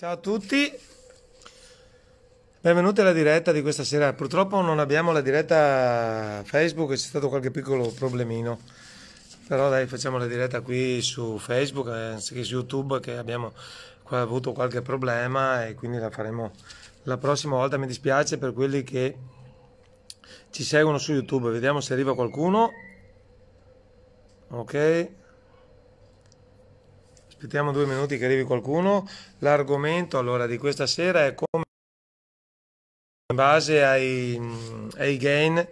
Ciao a tutti, benvenuti alla diretta di questa sera. Purtroppo non abbiamo la diretta Facebook, c'è stato qualche piccolo problemino, però dai facciamo la diretta qui su Facebook eh, anziché su YouTube che abbiamo avuto qualche problema e quindi la faremo la prossima volta. Mi dispiace per quelli che ci seguono su YouTube, vediamo se arriva qualcuno. Ok. Aspettiamo due minuti che arrivi qualcuno. L'argomento allora, di questa sera è come in base ai, mm, ai, gain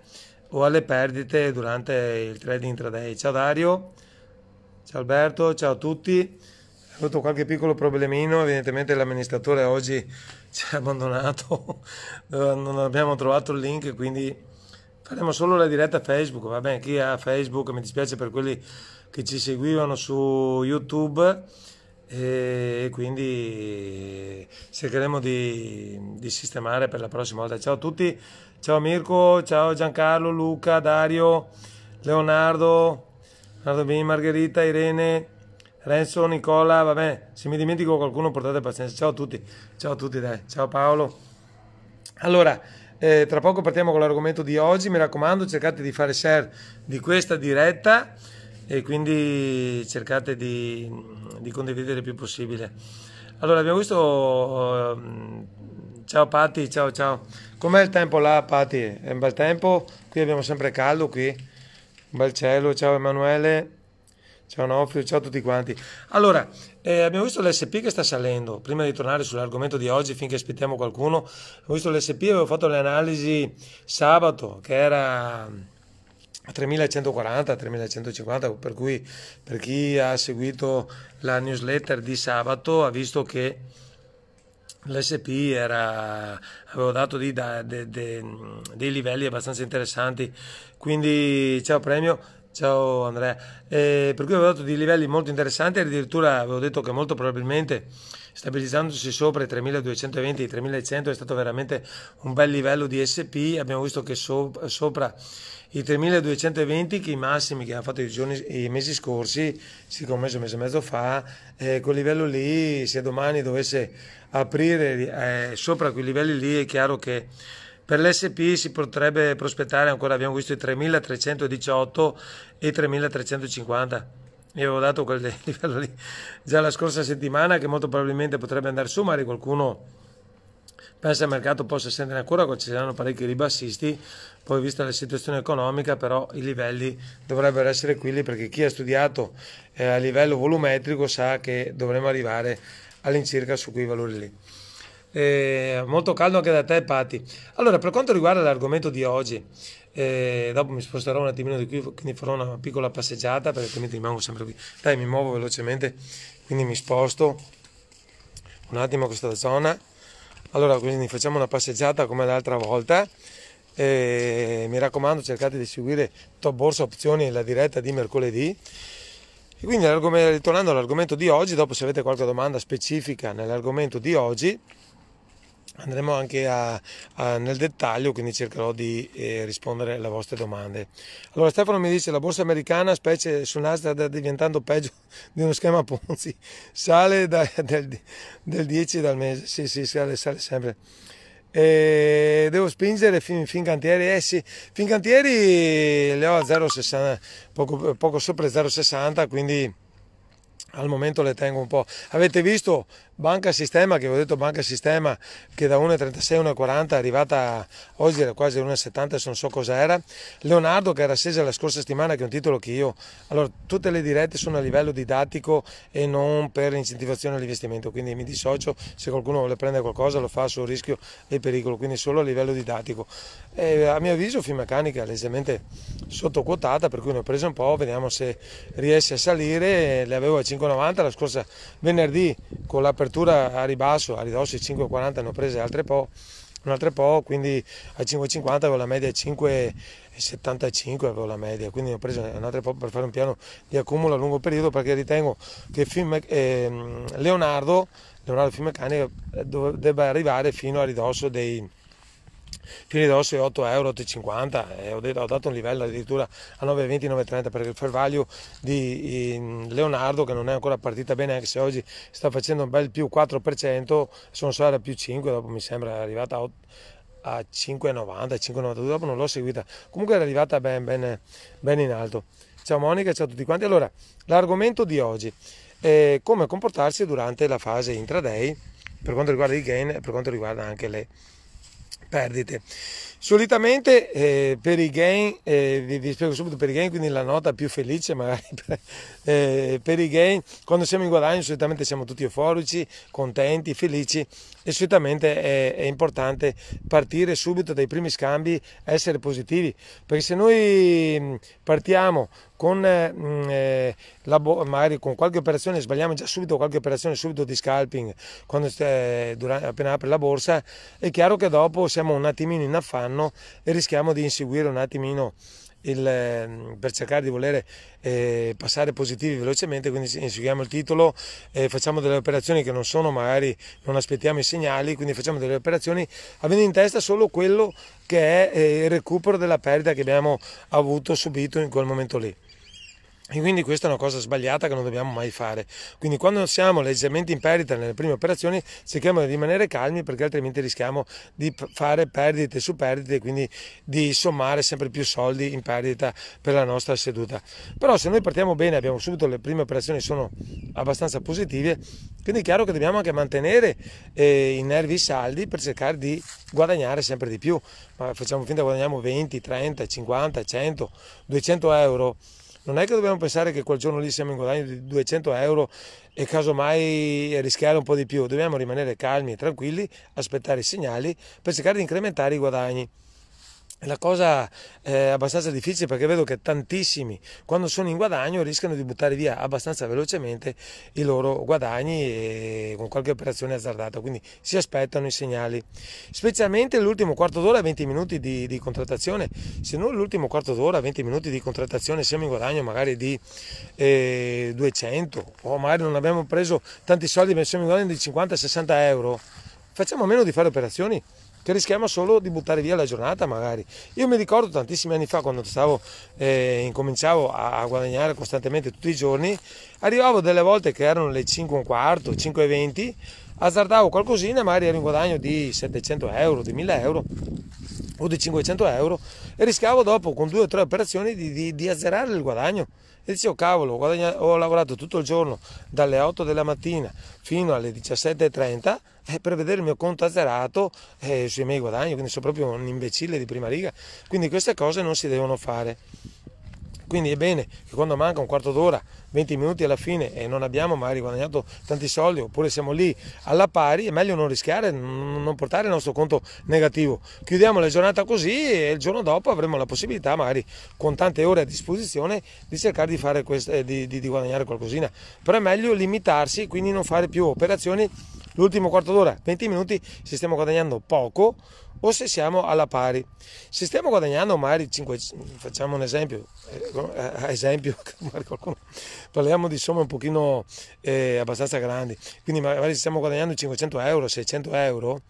o alle perdite durante il trading intraday. Ciao Dario, ciao Alberto, ciao a tutti. Ho avuto qualche piccolo problemino, evidentemente l'amministratore oggi ci ha abbandonato, eh, non abbiamo trovato il link, quindi faremo solo la diretta Facebook, va bene, chi ha Facebook, mi dispiace per quelli che ci seguivano su YouTube e quindi cercheremo di, di, sistemare per la prossima volta. Ciao a tutti, ciao Mirko, ciao Giancarlo, Luca, Dario, Leonardo, Leonardo Bini, Margherita, Irene, Renzo, Nicola, vabbè, se mi dimentico qualcuno portate pazienza. Ciao a tutti, ciao a tutti, dai, ciao Paolo. Allora, eh, tra poco partiamo con l'argomento di oggi, mi raccomando cercate di fare share di questa diretta e quindi cercate di, di condividere il più possibile. Allora abbiamo visto, eh, ciao Patti, ciao ciao, com'è il tempo là Patti? È un bel tempo, qui abbiamo sempre caldo qui, un bel cielo, ciao Emanuele, ciao Nofrio, ciao a tutti quanti. Allora, eh, abbiamo visto l'SP che sta salendo, prima di tornare sull'argomento di oggi finché aspettiamo qualcuno, ho visto l'SP, avevo fatto le analisi sabato che era 3140, 3150, per cui per chi ha seguito la newsletter di sabato ha visto che l'SP era, avevo dato di, de, de, dei livelli abbastanza interessanti, quindi ciao premio, ciao Andrea, eh, per cui avevo dato dei livelli molto interessanti addirittura avevo detto che molto probabilmente stabilizzandosi sopra i 3220 e i 3100 è stato veramente un bel livello di SP, abbiamo visto che sopra, sopra i 3220 che i massimi che hanno fatto i, giorni, i mesi scorsi, siccome un mese e mezzo fa, eh, quel livello lì, se domani dovesse aprire eh, sopra quei livelli lì è chiaro che per l'SP si potrebbe prospettare ancora, abbiamo visto i 3318 e i 3350 mi avevo dato quel livello lì già la scorsa settimana che molto probabilmente potrebbe andare su, magari qualcuno pensa il mercato possa scendere ancora, ci saranno parecchi ribassisti, poi vista la situazione economica però i livelli dovrebbero essere quelli perché chi ha studiato eh, a livello volumetrico sa che dovremmo arrivare all'incirca su quei valori lì. Eh, molto caldo anche da te Patti. Allora per quanto riguarda l'argomento di oggi, e dopo mi sposterò un attimino di qui, quindi farò una piccola passeggiata perché altrimenti rimango sempre qui. Dai, mi muovo velocemente, quindi mi sposto un attimo a questa zona. Allora, quindi facciamo una passeggiata come l'altra volta. E mi raccomando, cercate di seguire Top Borsa Opzioni la diretta di mercoledì. E quindi, ritornando all'argomento di oggi, dopo se avete qualche domanda specifica nell'argomento di oggi, andremo anche a, a, nel dettaglio, quindi cercherò di eh, rispondere alle vostre domande. Allora Stefano mi dice la borsa americana, specie su Nasdaq, sta diventando peggio di uno schema Ponzi, sale da, del, del, 10 dal mese, sì sì, sale, sale sempre. E devo spingere fin, fin cantieri, eh sì, fin cantieri le ho a 0,60, poco, poco sopra 0,60, quindi al momento le tengo un po'. Avete visto Banca Sistema, che vi ho detto Banca Sistema, che da 1,36 a 1,40 è arrivata oggi era quasi 1,70 se non so cos'era. Leonardo che era assesa la scorsa settimana, che è un titolo che io... Allora, tutte le dirette sono a livello didattico e non per incentivazione all'investimento, quindi mi dissocio, se qualcuno vuole prendere qualcosa lo fa sul rischio e pericolo, quindi solo a livello didattico. E eh, a mio avviso Finmeccanica è leggermente sottoquotata, per cui ne ho preso un po', vediamo se riesce a salire, le avevo a 50 5,90 la scorsa venerdì con l'apertura a ribasso, a ridosso i 5,40 hanno preso altre po', altre po', quindi a 5,50 avevo la media 5,75 avevo la media, quindi ho preso un'altra po' per fare un piano di accumulo a lungo periodo perché ritengo che Fim, eh, Leonardo, Leonardo Finmeccanica eh, debba arrivare fino a ridosso dei Fili d'osso 8 euro, 8,50 e eh, ho, detto, ho, dato un livello addirittura a 9,20-9,30 perché il fair value di Leonardo che non è ancora partita bene anche se oggi sta facendo un bel più 4%, sono solo era più 5, dopo mi sembra è arrivata a 8 a 5,90, 5,92, dopo non l'ho seguita, comunque è arrivata ben, ben, ben in alto. Ciao Monica, ciao a tutti quanti. Allora, l'argomento di oggi è come comportarsi durante la fase intraday per quanto riguarda i gain e per quanto riguarda anche le perdite. Solitamente eh, per i gain, eh, vi, vi, spiego subito per i gain, quindi la nota più felice magari, per, eh, per i gain quando siamo in guadagno solitamente siamo tutti euforici, contenti, felici, e solitamente è, è, importante partire subito dai primi scambi, essere positivi, perché se noi mm, partiamo con, eh, mm, eh la, magari con qualche operazione, sbagliamo già subito qualche operazione subito di scalping, quando, eh, durante, appena apre la borsa, è chiaro che dopo siamo un attimino in affanno e rischiamo di inseguire un attimino il, ehm, per cercare di volere eh, passare positivi velocemente, quindi inseguiamo il titolo, eh, facciamo delle operazioni che non sono magari, non aspettiamo i segnali, quindi facciamo delle operazioni avendo in testa solo quello che è eh, il recupero della perdita che abbiamo avuto, subito in quel momento lì. E quindi questa è una cosa sbagliata che non dobbiamo mai fare. Quindi quando siamo leggermente in perdita nelle prime operazioni cerchiamo di rimanere calmi perché altrimenti rischiamo di fare perdite su perdite e quindi di sommare sempre più soldi in perdita per la nostra seduta. Però se noi partiamo bene, abbiamo subito le prime operazioni sono abbastanza positive, quindi è chiaro che dobbiamo anche mantenere eh, i nervi saldi per cercare di guadagnare sempre di più. Ma facciamo finta che guadagniamo 20, 30, 50, 100, 200 euro non è che dobbiamo pensare che quel giorno lì siamo in guadagno di 200 euro e casomai rischiare un po' di più, dobbiamo rimanere calmi e tranquilli, aspettare i segnali per cercare di incrementare i guadagni la cosa è eh, abbastanza difficile perché vedo che tantissimi quando sono in guadagno rischiano di buttare via abbastanza velocemente i loro guadagni con qualche operazione azzardata quindi si aspettano i segnali specialmente l'ultimo quarto d'ora 20 minuti di, di contrattazione se non l'ultimo quarto d'ora 20 minuti di contrattazione siamo in guadagno magari di eh, 200 o magari non abbiamo preso tanti soldi ma siamo in guadagno di 50-60 euro facciamo a meno di fare operazioni che rischiamo solo di buttare via la giornata magari. Io mi ricordo tantissimi anni fa quando stavo, eh, incominciavo a, a guadagnare costantemente tutti i giorni, arrivavo delle volte che erano le 5 e un quarto, 5 e 20, azzardavo qualcosina, magari ero in guadagno di 700 euro, di 1000 euro o di 500 euro e rischiavo dopo con due o tre operazioni di, di, di azzerare il guadagno e dicevo, oh, cavolo, ho lavorato tutto il giorno dalle 8 della mattina fino alle 17.30 eh, per vedere il mio conto azzerato eh, sui miei guadagni, quindi sono proprio un imbecille di prima riga. Quindi queste cose non si devono fare. Quindi è bene che quando manca un quarto d'ora, 20 minuti alla fine e non abbiamo magari guadagnato tanti soldi oppure siamo lì alla pari, è meglio non rischiare, non portare il nostro conto negativo. Chiudiamo la giornata così e il giorno dopo avremo la possibilità magari con tante ore a disposizione di cercare di, fare questo, eh, di, di, di guadagnare qualcosina. Però è meglio limitarsi e quindi non fare più operazioni l'ultimo quarto d'ora, 20 minuti, se stiamo guadagnando poco o se siamo alla pari. Se stiamo guadagnando magari 5, facciamo un esempio, ecco, eh, eh, esempio qualcuno, parliamo di somme un pochino eh, abbastiamo grandi, quindi magari stiamo guadagnando 500 euro, 600 euro,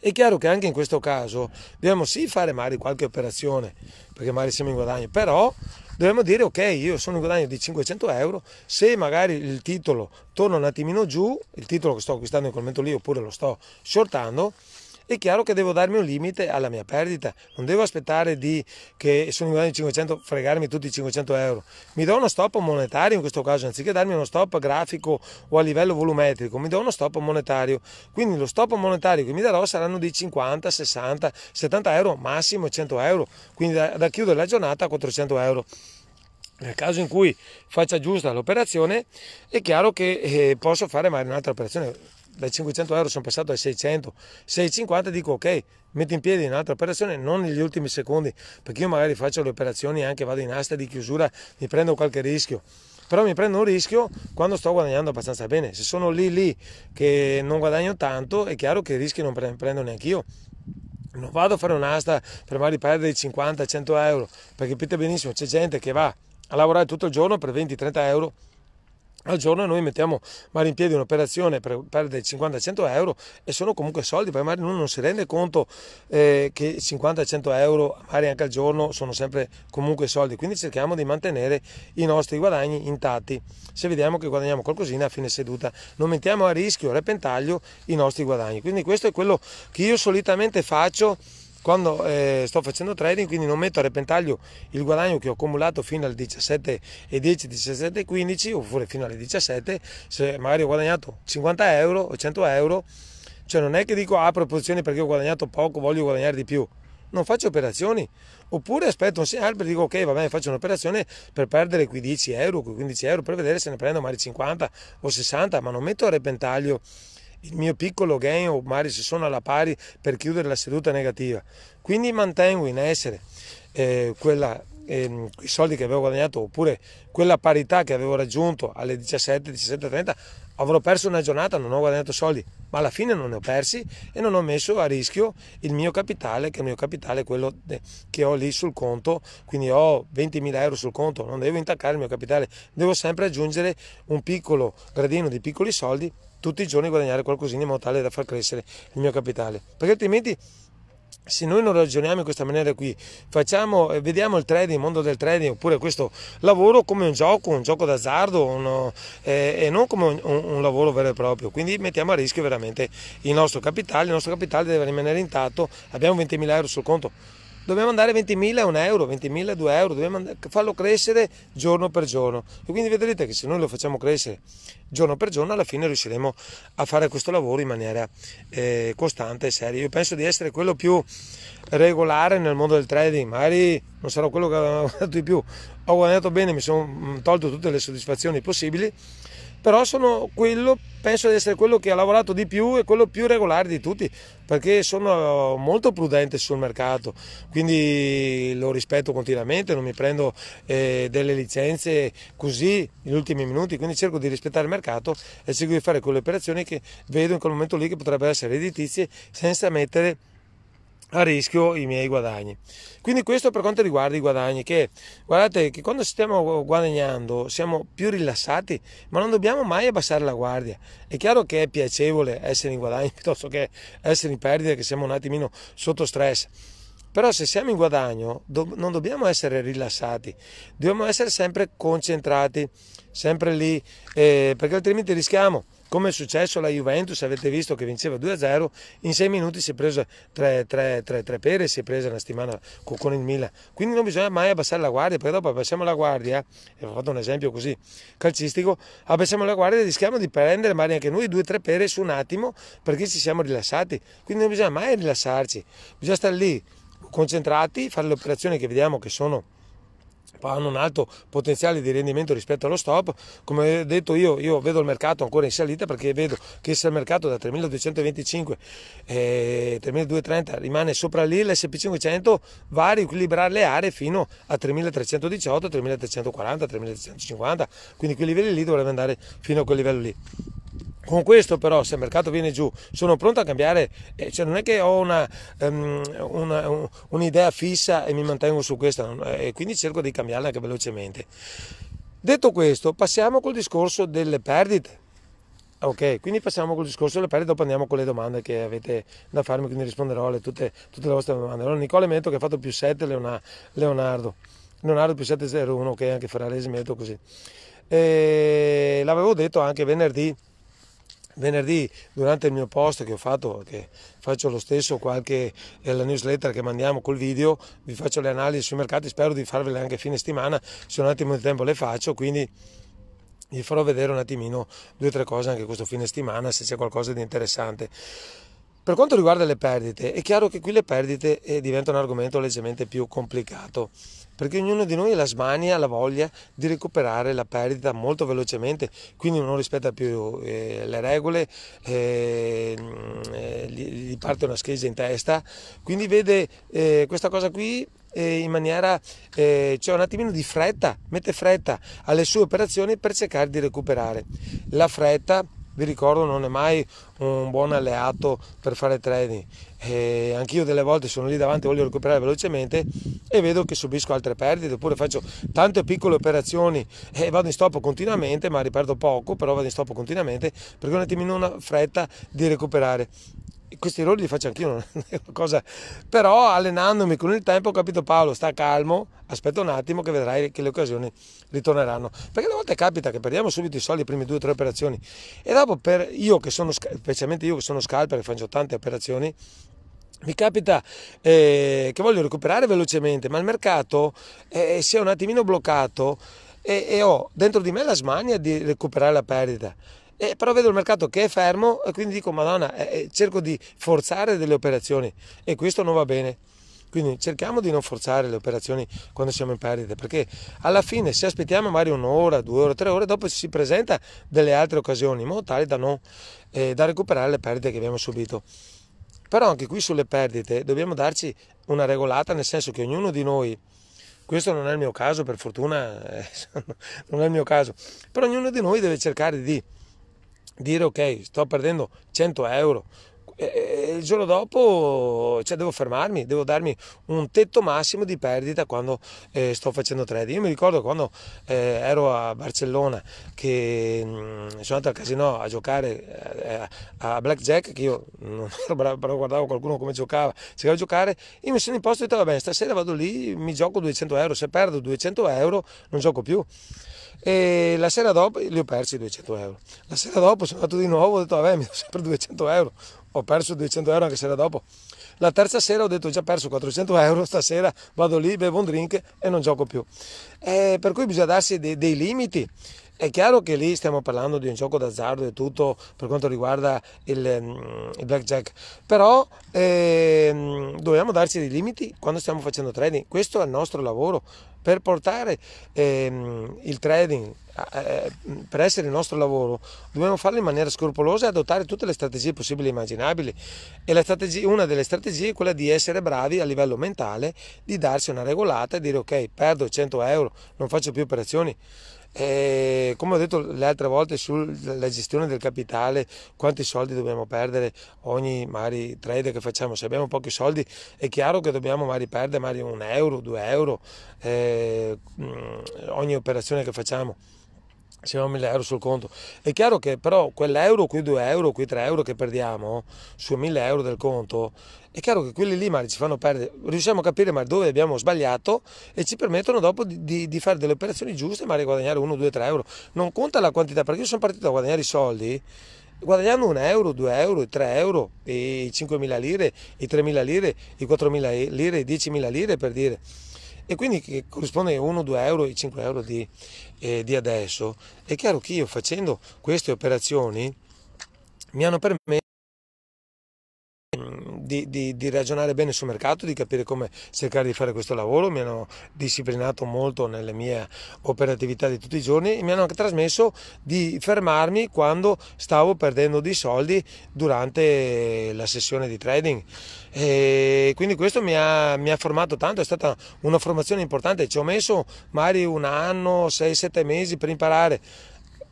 è chiaro che anche in questo caso dobbiamo sì fare magari qualche operazione, perché magari siamo in guadagno, però dobbiamo dire ok, io sono in guadagno di 500 euro, se magari il titolo torna un attimino giù, il titolo che sto acquistando in quel momento lì oppure lo sto shortando, è chiaro che devo darmi un limite alla mia perdita, non devo aspettare di, che sono in grado di 500, fregarmi tutti i 500 euro, mi do uno stop monetario in questo caso, anziché darmi uno stop grafico o a livello volumetrico, mi do uno stop monetario, quindi lo stop monetario che mi darò saranno di 50, 60, 70 euro, massimo 100 euro, quindi da, da chiudere la giornata a 400 euro. Nel caso in cui faccia giusta l'operazione, è chiaro che eh, posso fare magari un'altra operazione dai 500 euro sono passato ai 600, 650 dico ok, metto in piedi un'altra operazione, non negli ultimi secondi, perché io magari faccio le operazioni anche vado in asta di chiusura, mi prendo qualche rischio però mi prendo un rischio quando sto guadagnando abbastanza bene. Se sono lì lì che non guadagno tanto, è chiaro che i rischi non prendo neanche io. Non vado a fare un'asta per magari perdere 50-100 euro, perché capite benissimo, c'è gente che va a lavorare tutto il giorno per 20-30 euro al giorno noi mettiamo magari in piedi un'operazione per perdere 50-100 euro e sono comunque soldi, perché magari uno non si rende conto eh, che 50-100 euro magari anche al giorno sono sempre comunque soldi, quindi cerchiamo di mantenere i nostri guadagni intatti se vediamo che guadagniamo qualcosina a fine seduta, non mettiamo a rischio, a repentaglio i nostri guadagni, quindi questo è quello che io solitamente faccio quando eh, sto facendo trading, quindi non metto a repentaglio il guadagno che ho accumulato fino alle 17 e 10, 17 e 15 oppure fino alle 17, se magari ho guadagnato 50 euro o 100 euro, cioè non è che dico apro ah, posizioni perché ho guadagnato poco, voglio guadagnare di più non faccio operazioni. Oppure aspetto un segnale ah, e dico ok, va bene, faccio un'operazione per perdere qui 10 euro, qui 15 euro, per vedere se ne prendo magari 50 o 60, ma non metto a repentaglio il mio piccolo gain o magari se sono alla pari per chiudere la seduta negativa. Quindi mantengo in essere eh, quella, eh, i soldi che avevo guadagnato oppure quella parità che avevo raggiunto alle 17, 17.30. Avrò perso una giornata, non ho guadagnato soldi, ma alla fine non ne ho persi e non ho messo a rischio il mio capitale, che è il mio capitale è quello che ho lì sul conto, quindi ho 20.000 euro sul conto, non devo intaccare il mio capitale, devo sempre aggiungere un piccolo gradino di piccoli soldi tutti i giorni guadagnare qualcosina in modo tale da far crescere il mio capitale. Perché altrimenti se noi non ragioniamo in questa maniera qui, facciamo, eh, vediamo il trading, il mondo del trading oppure questo lavoro come un gioco, un gioco d'azzardo uno, eh, e non come un, un, un, lavoro vero e proprio. Quindi mettiamo a rischio veramente il nostro capitale, il nostro capitale deve rimanere intatto, abbiamo 20.000 euro sul conto dobbiamo andare 20.000 a un euro, 20.000 a 2 euro, dobbiamo farlo crescere giorno per giorno. E quindi vedrete che se noi lo facciamo crescere giorno per giorno, alla fine riusciremo a fare questo lavoro in maniera eh, costante e seria. Io penso di essere quello più regolare nel mondo del trading, magari non sarò quello che ha guadagnato di più, ho guadagnato bene, mi sono mm, tolto tutte le soddisfazioni possibili però sono quello, penso di essere quello che ha lavorato di più e quello più regolare di tutti, perché sono molto prudente sul mercato, quindi lo rispetto continuamente, non mi prendo eh, delle licenze così negli ultimi minuti, quindi cerco di rispettare il mercato e cerco di fare quelle operazioni che vedo in quel momento lì che potrebbero essere redditizie senza mettere a rischio i miei guadagni. Quindi questo per quanto riguarda i guadagni, che guardate che quando stiamo guadagnando siamo più rilassati, ma non dobbiamo mai abbassare la guardia. È chiaro che è piacevole essere in guadagno piuttosto che essere in perdita, che siamo un attimino sotto stress. Però se siamo in guadagno do- non dobbiamo essere rilassati, dobbiamo essere sempre concentrati, sempre lì, eh, perché altrimenti rischiamo come è successo alla Juventus, avete visto che vinceva 2-0, in 6 minuti si è preso 3, 3, 3, 3 pere e si è presa una settimana con, il Milan. Quindi non bisogna mai abbassare la guardia, perché dopo abbassiamo la guardia, e ho fatto un esempio così calcistico, abbassiamo la guardia e rischiamo di prendere magari anche noi 2-3 pere su un attimo perché ci siamo rilassati. Quindi non bisogna mai rilassarci, bisogna stare lì concentrati, fare le operazioni che vediamo che sono hanno un alto potenziale di rendimento rispetto allo stop. Come ho detto io, io vedo il mercato ancora in salita perché vedo che se il mercato da 3.225 e 3.230 rimane sopra lì, l'SP500 va a riequilibrare le aree fino a 3.318, 3.340, 3.350, quindi quei livelli lì dovrebbe andare fino a quel livello lì. Con questo però se il mercato viene giù sono pronto a cambiare, eh, cioè, non è che ho una, um, una, un, un'idea fissa e mi mantengo su questa eh, e quindi cerco di cambiarla anche velocemente. Detto questo passiamo col discorso delle perdite. Ok, quindi passiamo col discorso delle perdite, dopo andiamo con le domande che avete da farmi, quindi risponderò alle tutte, tutte le vostre domande. Allora Nicola Meto che ha fatto più 7 Leonardo, Leonardo più 701, ok, anche mi ha detto così. E eh, l'avevo detto anche venerdì venerdì durante il mio post che ho fatto, che faccio lo stesso qualche eh, la newsletter che mandiamo col video, vi faccio le analisi sui mercati, spero di farvele anche fine settimana, se un attimo di tempo le faccio, quindi vi farò vedere un attimino due o tre cose anche questo fine settimana se c'è qualcosa di interessante. Per quanto riguarda le perdite, è chiaro che qui le perdite eh, diventano un argomento leggermente più complicato perché ognuno di noi ha la smania, la voglia di recuperare la perdita molto velocemente, quindi non rispetta più eh, le regole, ehm, eh, gli, parte una scheggia in testa, quindi vede eh, questa cosa qui eh, in maniera eh, cioè un attimino di fretta, mette fretta alle sue operazioni per cercare di recuperare. La fretta vi ricordo non è mai un buon alleato per fare trading. E anch'io delle volte sono lì davanti, voglio recuperare velocemente e vedo che subisco altre perdite oppure faccio tante piccole operazioni e vado in stop continuamente, ma riperdo poco, però vado in stop continuamente perché non attimino una fretta di recuperare questi errori li faccio anch'io, cosa... però allenandomi con il tempo ho capito Paolo, sta calmo, aspetta un attimo che vedrai che le occasioni ritorneranno, perché a volte capita che perdiamo subito i soldi, le prime due o tre operazioni e dopo per io che sono, specialmente io che sono scalper, che faccio tante operazioni, mi capita eh, che voglio recuperare velocemente, ma il mercato eh, si è un attimino bloccato e, e ho dentro di me la smania di recuperare la perdita. Eh, però vedo il mercato che è fermo e quindi dico madonna, eh, eh, cerco di forzare delle operazioni e questo non va bene. Quindi cerchiamo di non forzare le operazioni quando siamo in perdita, perché alla fine se aspettiamo magari un'ora, due ore, tre ore, dopo ci si presenta delle altre occasioni in modo tale da, non, eh, da recuperare le perdite che abbiamo subito. Però anche qui sulle perdite dobbiamo darci una regolata, nel senso che ognuno di noi, questo non è il mio caso per fortuna, eh, non è il mio caso, però ognuno di noi deve cercare di dire ok, sto perdendo 100 euro, e il giorno dopo cioè, devo fermarmi, devo darmi un tetto massimo di perdita quando eh, sto facendo trading. Io mi ricordo quando eh, ero a Barcellona che mh, mm, sono andato al casino a giocare eh, eh, a blackjack, che io non ero bravo, però guardavo qualcuno come giocava, cercavo di giocare, e mi sono imposto e ho detto va bene, stasera vado lì, mi gioco 200 euro, se perdo 200 euro non gioco più. E la sera dopo li ho persi 200 euro. La sera dopo sono andato di nuovo, ho detto vabbè mi do sempre 200 euro. Ho perso 200 euro anche la sera dopo. La terza sera ho detto ho già perso 400 euro, stasera vado lì, bevo un drink e non gioco più. Eh, per cui bisogna darsi dei, dei limiti. È chiaro che lì stiamo parlando di un gioco d'azzardo e tutto per quanto riguarda il, mm, il blackjack, però eh, dobbiamo darci dei limiti quando stiamo facendo trading, questo è il nostro lavoro per portare eh, il trading mm, per essere il nostro lavoro dobbiamo farlo in maniera scrupolosa e adottare tutte le strategie possibili e immaginabili e strategia, una delle strategie è quella di essere bravi a livello mentale di darsi una regolata e dire ok perdo 100 euro non faccio più operazioni e come ho detto le altre volte sulla gestione del capitale, quanti soldi dobbiamo perdere ogni magari trade che facciamo, se abbiamo pochi soldi è chiaro che dobbiamo magari perdere magari un euro, due euro eh, mm, ogni operazione che facciamo siamo a 1000 euro sul conto. È chiaro che però quell'euro, quei 2 euro, quei 3 euro che perdiamo su 1000 euro del conto, è chiaro che quelli lì magari ci fanno perdere, riusciamo a capire dove abbiamo sbagliato e ci permettono dopo di, di, di fare delle operazioni giuste, magari guadagnare 1, 2, 3 euro. Non conta la quantità, perché io sono partito a guadagnare i soldi guadagnando 1 euro, 2 euro, 3 euro, i 5.000 lire, i 3.000 lire, i 4.000 lire, i 10.000 lire per dire. E quindi che corrisponde a 1, 2 euro, i 5 euro di eh, di adesso, è chiaro che io facendo queste operazioni mi hanno permesso di, di, di, ragionare bene sul mercato, di capire come cercare di fare questo lavoro, mi hanno disciplinato molto nelle mie operatività di tutti i giorni e mi hanno anche trasmesso di fermarmi quando stavo perdendo dei soldi durante la sessione di trading. E quindi questo mi ha, mi ha formato tanto, è stata una formazione importante, ci ho messo magari un anno, 6-7 mesi per imparare.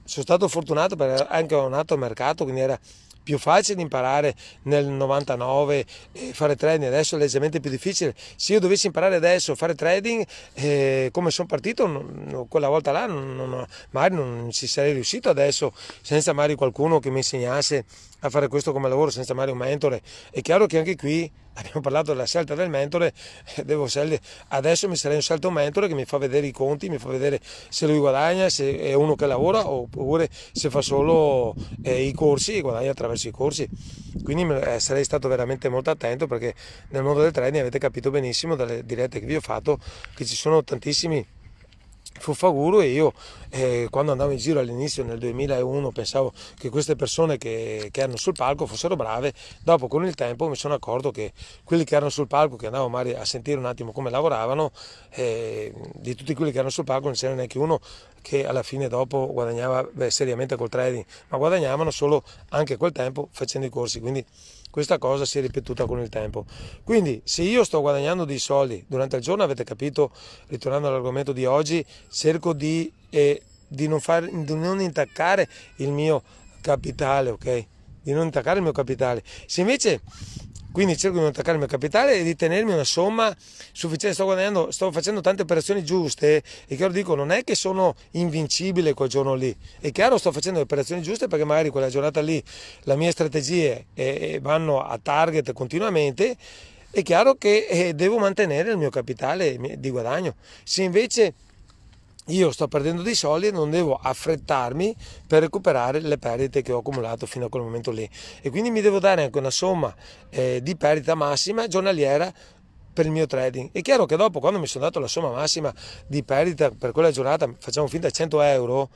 Sono stato fortunato perché anche ho un altro mercato, quindi era più facile imparare nel 99 e fare trading, adesso è leggermente più difficile. Se io dovessi imparare adesso a fare trading, eh, come sono partito non, quella volta là, non, non, magari non ci sarei riuscito adesso senza magari qualcuno che mi insegnasse a fare questo come lavoro, senza magari un mentore. È chiaro che anche qui abbiamo parlato della scelta del mentore, eh, adesso mi sarei un mentore che mi fa vedere i conti, mi fa vedere se lui guadagna, se è uno che lavora oppure se fa solo eh, i corsi e guadagna attraverso i corsi. Quindi eh, sarei stato veramente molto attento perché nel mondo del trading avete capito benissimo dalle dirette che vi ho fatto che ci sono tantissimi fu Faguro e io eh, quando andavo in giro all'inizio nel 2001 pensavo che queste persone che, che, erano sul palco fossero brave, dopo con il tempo mi sono accorto che quelli che erano sul palco, che andavo magari a sentire un attimo come lavoravano, eh, di tutti quelli che erano sul palco non c'era neanche uno che alla fine dopo guadagnava beh, seriamente col trading, ma guadagnavano solo anche quel tempo facendo i corsi, quindi questa cosa si è ripetuta con il tempo. Quindi, se io sto guadagnando dei soldi durante il giorno, avete capito, ritornando all'argomento di oggi, cerco di, eh, di, non, far, di non intaccare il mio capitale, ok? Di non intaccare il mio capitale. Se invece quindi cerco di non attaccare il mio capitale e di tenermi una somma sufficiente. Sto guadagnando, sto facendo tante operazioni giuste e chiaro dico, non è che sono invincibile quel giorno lì. È chiaro, sto facendo le operazioni giuste perché magari quella giornata lì le mie strategie eh, eh, vanno a target continuamente. È chiaro che eh, devo mantenere il mio capitale di guadagno. Se invece io sto perdendo dei soldi e non devo affrettarmi per recuperare le perdite che ho accumulato fino a quel momento lì e quindi mi devo dare anche una somma eh, di perdita massima giornaliera per il mio trading. È chiaro che dopo quando mi sono dato la somma massima di perdita per quella giornata, facciamo finta 100 euro,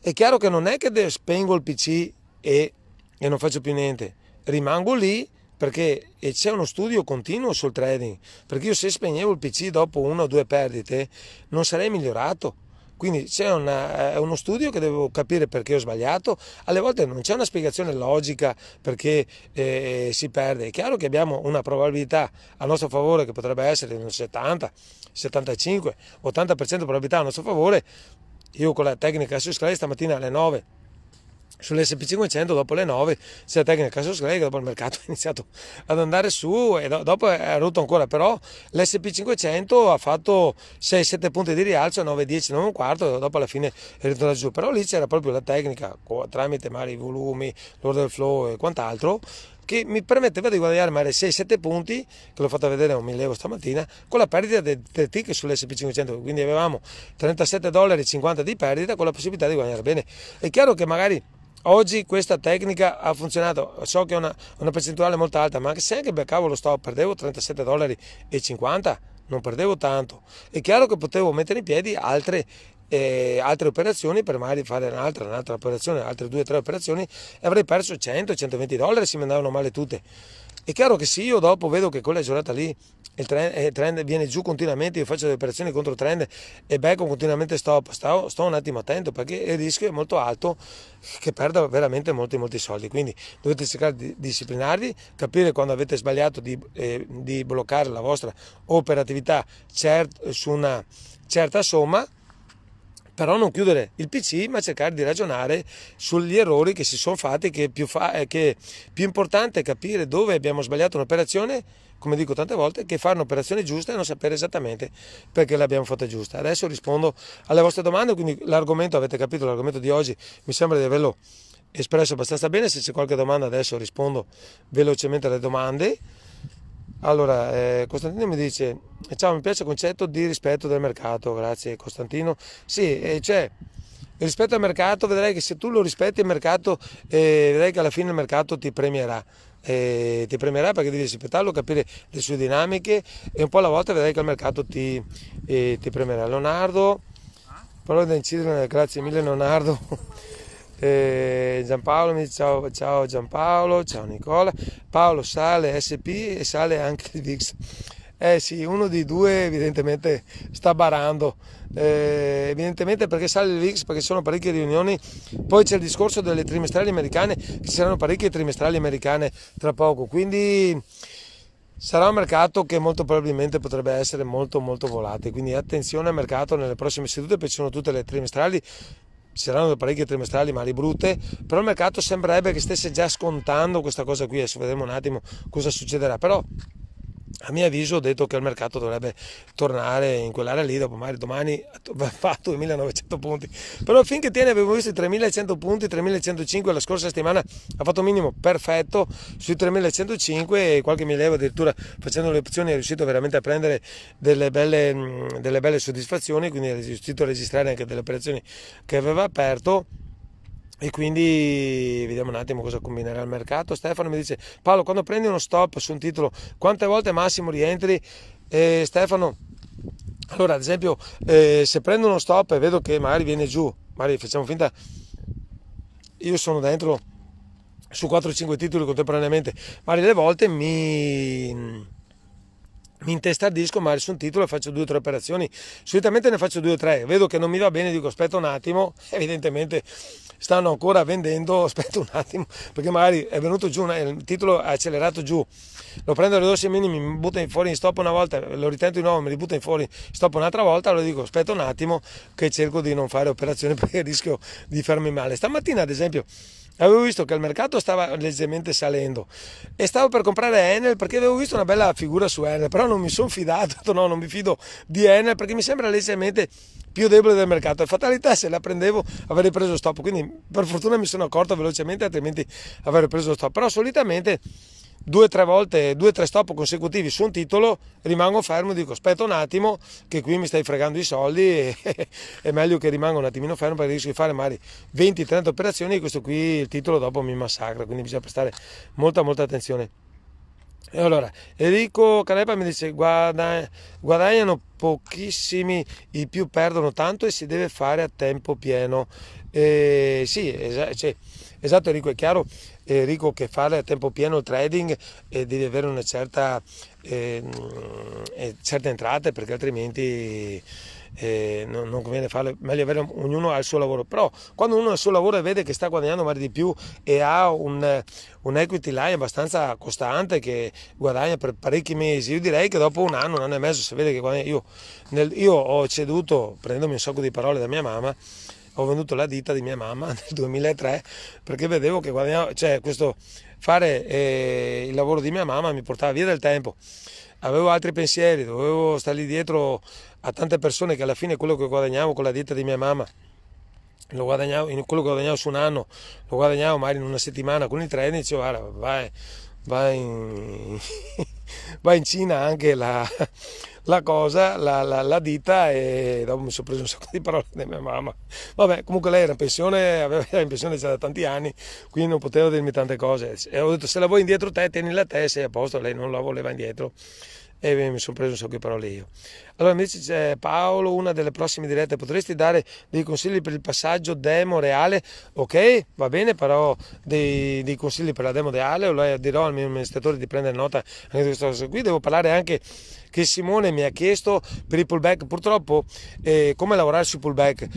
è chiaro che non è che spengo il PC e, e non faccio più niente, rimango lì perché e c'è uno studio continuo sul trading, perché io se spegnevo il PC dopo una o due perdite non sarei migliorato. Quindi c'è una, eh, uno studio che devo capire perché ho sbagliato, alle volte non c'è una spiegazione logica perché eh, si perde. È chiaro che abbiamo una probabilità a nostro favore che potrebbe essere del 70, 75, 80% di probabilità a nostro favore. Io con la tecnica su Sclay stamattina alle 9 sull'SP500 dopo le 9 c'è la tecnica Casosgrey che dopo il mercato ha iniziato ad andare su e do, dopo è rotto ancora però l'SP500 ha fatto 6-7 punti di rialzo 9-10, 9 un dopo alla fine è ritornato giù però lì c'era proprio la tecnica tramite magari volumi l'order flow e quant'altro che mi permetteva di guadagnare magari 6-7 punti, che l'ho fatto vedere a 1000 euro stamattina, con la perdita del ticket sull'SP500, quindi avevamo 37,50 dollari di perdita con la possibilità di guadagnare bene. È chiaro che magari Oggi questa tecnica ha funzionato, so che è una, una percentuale molto alta, ma anche se anche beccavo lo sto, perdevo 37 dollari e 50, non perdevo tanto. È chiaro che potevo mettere in piedi altre, eh, altre operazioni per magari fare un'altra, un'altra operazione, altre due o tre operazioni e avrei perso 100, 120 dollari se mi andavano male tutte. È chiaro che se io dopo vedo che quella giornata lì il trend, eh, il trend, viene giù continuamente, io faccio delle operazioni contro trend e becco continuamente stop, sto, sto, un attimo attento perché il rischio è molto alto che perda veramente molti molti soldi, quindi dovete cercare di disciplinarvi, capire quando avete sbagliato di, eh, di bloccare la vostra operatività cert, su una certa somma però non chiudere il PC ma cercare di ragionare sugli errori che si sono fatti, che più, fa, eh, che più importante è capire dove abbiamo sbagliato un'operazione, come dico tante volte, che fare un'operazione giusta e non sapere esattamente perché l'abbiamo fatta giusta. Adesso rispondo alle vostre domande, quindi l'argomento, avete capito, l'argomento di oggi mi sembra di averlo espresso abbastanza bene, se c'è qualche domanda adesso rispondo velocemente alle domande. Allora, eh, Costantino mi dice, eh, ciao, mi piace il concetto di rispetto del mercato, grazie Costantino. Sì, eh, cioè, rispetto al mercato, vedrai che se tu lo rispetti il mercato, eh, vedrai che alla fine il mercato ti premierà. Eh, ti premerà perché devi rispettarlo, capire le sue dinamiche e un po' alla volta vedrai che il mercato ti, eh, ti premierà. Leonardo, parola da incidere, grazie mille Leonardo. Eh, Giampaolo mi dice ciao, ciao Giampaolo, ciao Nicola, Paolo sale SP e sale anche il VIX. Eh sì, uno dei due evidentemente sta barando, eh, evidentemente perché sale il VIX, perché ci sono parecchie riunioni, poi c'è il discorso delle trimestrali americane, ci saranno parecchie trimestrali americane tra poco, quindi sarà un mercato che molto probabilmente potrebbe essere molto molto volatile, quindi attenzione al mercato nelle prossime sedute perché ci sono tutte le trimestrali, ci saranno parecchie trimestrali male brutte, però il mercato sembrerebbe che stesse già scontando questa cosa qui, adesso vedremo un attimo cosa succederà, però a mio avviso ho detto che il mercato dovrebbe tornare in quell'area lì dopo magari domani fatto 2900 punti però finché tiene abbiamo visto i 3100 punti 3105 la scorsa settimana ha fatto minimo perfetto sui 3105 e qualche miliardo addirittura facendo le opzioni è riuscito veramente a prendere delle belle, delle belle soddisfazioni quindi è riuscito a registrare anche delle operazioni che aveva aperto e quindi vediamo un attimo cosa combinerà il mercato. Stefano mi dice: Paolo, quando prendi uno stop su un titolo, quante volte massimo rientri? Eh, Stefano, allora ad esempio, eh, se prendo uno stop e vedo che magari viene giù, magari facciamo finta, io sono dentro su 4-5 titoli contemporaneamente, magari le volte mi mi intestardisco magari su un titolo e faccio due o tre operazioni solitamente ne faccio due o tre vedo che non mi va bene dico aspetta un attimo evidentemente stanno ancora vendendo, aspetta un attimo, perché magari è venuto giù, il titolo è accelerato giù, lo prendo alle dossi minimi, mi butta fuori in stop una volta, lo ritento di nuovo, mi ributta fuori in stop un'altra volta, allora dico aspetta un attimo che cerco di non fare operazioni perché rischio di farmi male. Stamattina ad esempio avevo visto che il mercato stava leggermente salendo e stavo per comprare Enel perché avevo visto una bella figura su Enel, però non mi sono fidato, no, non mi fido di Enel perché mi sembra leggermente più debole del mercato. E fatalità se la prendevo avrei preso stop, quindi per fortuna mi sono accorto velocemente, altrimenti avrei preso stop. Però solitamente due o tre volte, due o tre stop consecutivi su un titolo, rimango fermo e dico aspetta un attimo che qui mi stai fregando i soldi e è meglio che rimango un attimino fermo perché rischio di fare magari 20-30 operazioni e questo qui il titolo dopo mi massacra, quindi bisogna prestare molta molta attenzione. E allora, Enrico Calepa mi dice guadagnano pochissimi, i più perdono tanto e si deve fare a tempo pieno. Eh, sì, es- sì, esatto Enrico, è chiaro Enrico che fare a tempo pieno il trading e devi avere una certa, ehm, eh, certe entrate perché altrimenti eh, non, non, conviene farle, meglio avere ognuno ha il suo lavoro, però quando uno ha il suo lavoro e vede che sta guadagnando magari di più e ha un, un equity line abbastanza costante che guadagna per parecchi mesi, io direi che dopo un anno, un anno e mezzo, se vede che guadagna, io, nel, io ho ceduto, prendendomi un sacco di parole da mia mamma, ho venduto la ditta di mia mamma nel 2003 perché vedevo che guadagnavo, cioè questo fare eh, il lavoro di mia mamma mi portava via del tempo avevo altri pensieri, dovevo stare lì dietro a tante persone che alla fine quello che guadagnavo con la dieta di mia mamma, quello che guadagnavo su un anno, lo guadagnavo magari in una settimana con il training, dicevo guarda vai, vai in va in Cina anche la, la cosa, la, la, la, dita e dopo mi sono preso un sacco di parole da mia mamma. Vabbè, comunque lei era in pensione, aveva in pensione già da tanti anni, quindi non poteva dirmi tante cose. E ho detto se la vuoi indietro te, tieni la te, sei a posto, lei non la voleva indietro e mi sono preso un sacco di parole io. Allora mi dice Paolo, una delle prossime dirette, potresti dare dei consigli per il passaggio demo reale? Ok, va bene, però dei, dei consigli per la demo reale, lo dirò al mio amministratore di prendere nota anche di questa cosa qui. Devo parlare anche che Simone mi ha chiesto per i pullback, purtroppo eh, come lavorare sui pullback